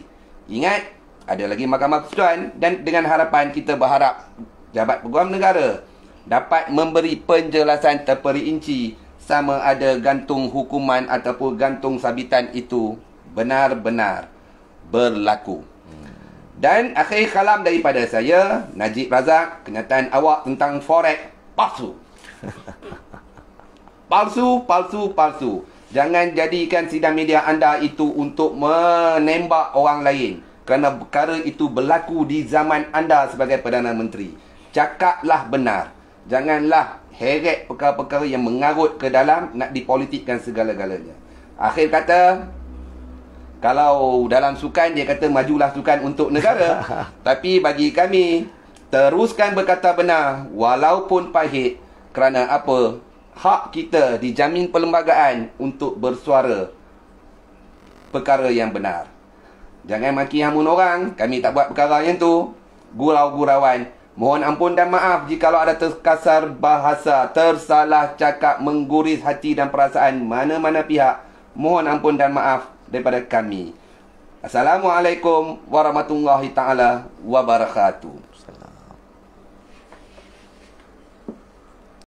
Ingat, ada lagi mahkamah keputusan dan dengan harapan kita berharap Jabat Peguam Negara dapat memberi penjelasan terperinci sama ada gantung hukuman ataupun gantung sabitan itu benar-benar berlaku. Dan akhir kalam daripada saya, Najib Razak, kenyataan awak tentang forex palsu. Palsu, palsu, palsu. Jangan jadikan sidang media anda itu untuk menembak orang lain. Kerana perkara itu berlaku di zaman anda sebagai Perdana Menteri cakaplah benar. Janganlah heret perkara-perkara yang mengarut ke dalam nak dipolitikkan segala-galanya. Akhir kata, kalau dalam sukan dia kata majulah sukan untuk negara. Tapi bagi kami, teruskan berkata benar walaupun pahit kerana apa? Hak kita dijamin perlembagaan untuk bersuara perkara yang benar. Jangan maki hamun orang, kami tak buat perkara yang tu. Gurau-gurauan, Mohon ampun dan maaf jika ada terkasar bahasa, tersalah cakap, mengguris hati dan perasaan mana-mana pihak. Mohon ampun dan maaf daripada kami. Assalamualaikum warahmatullahi taala wabarakatuh.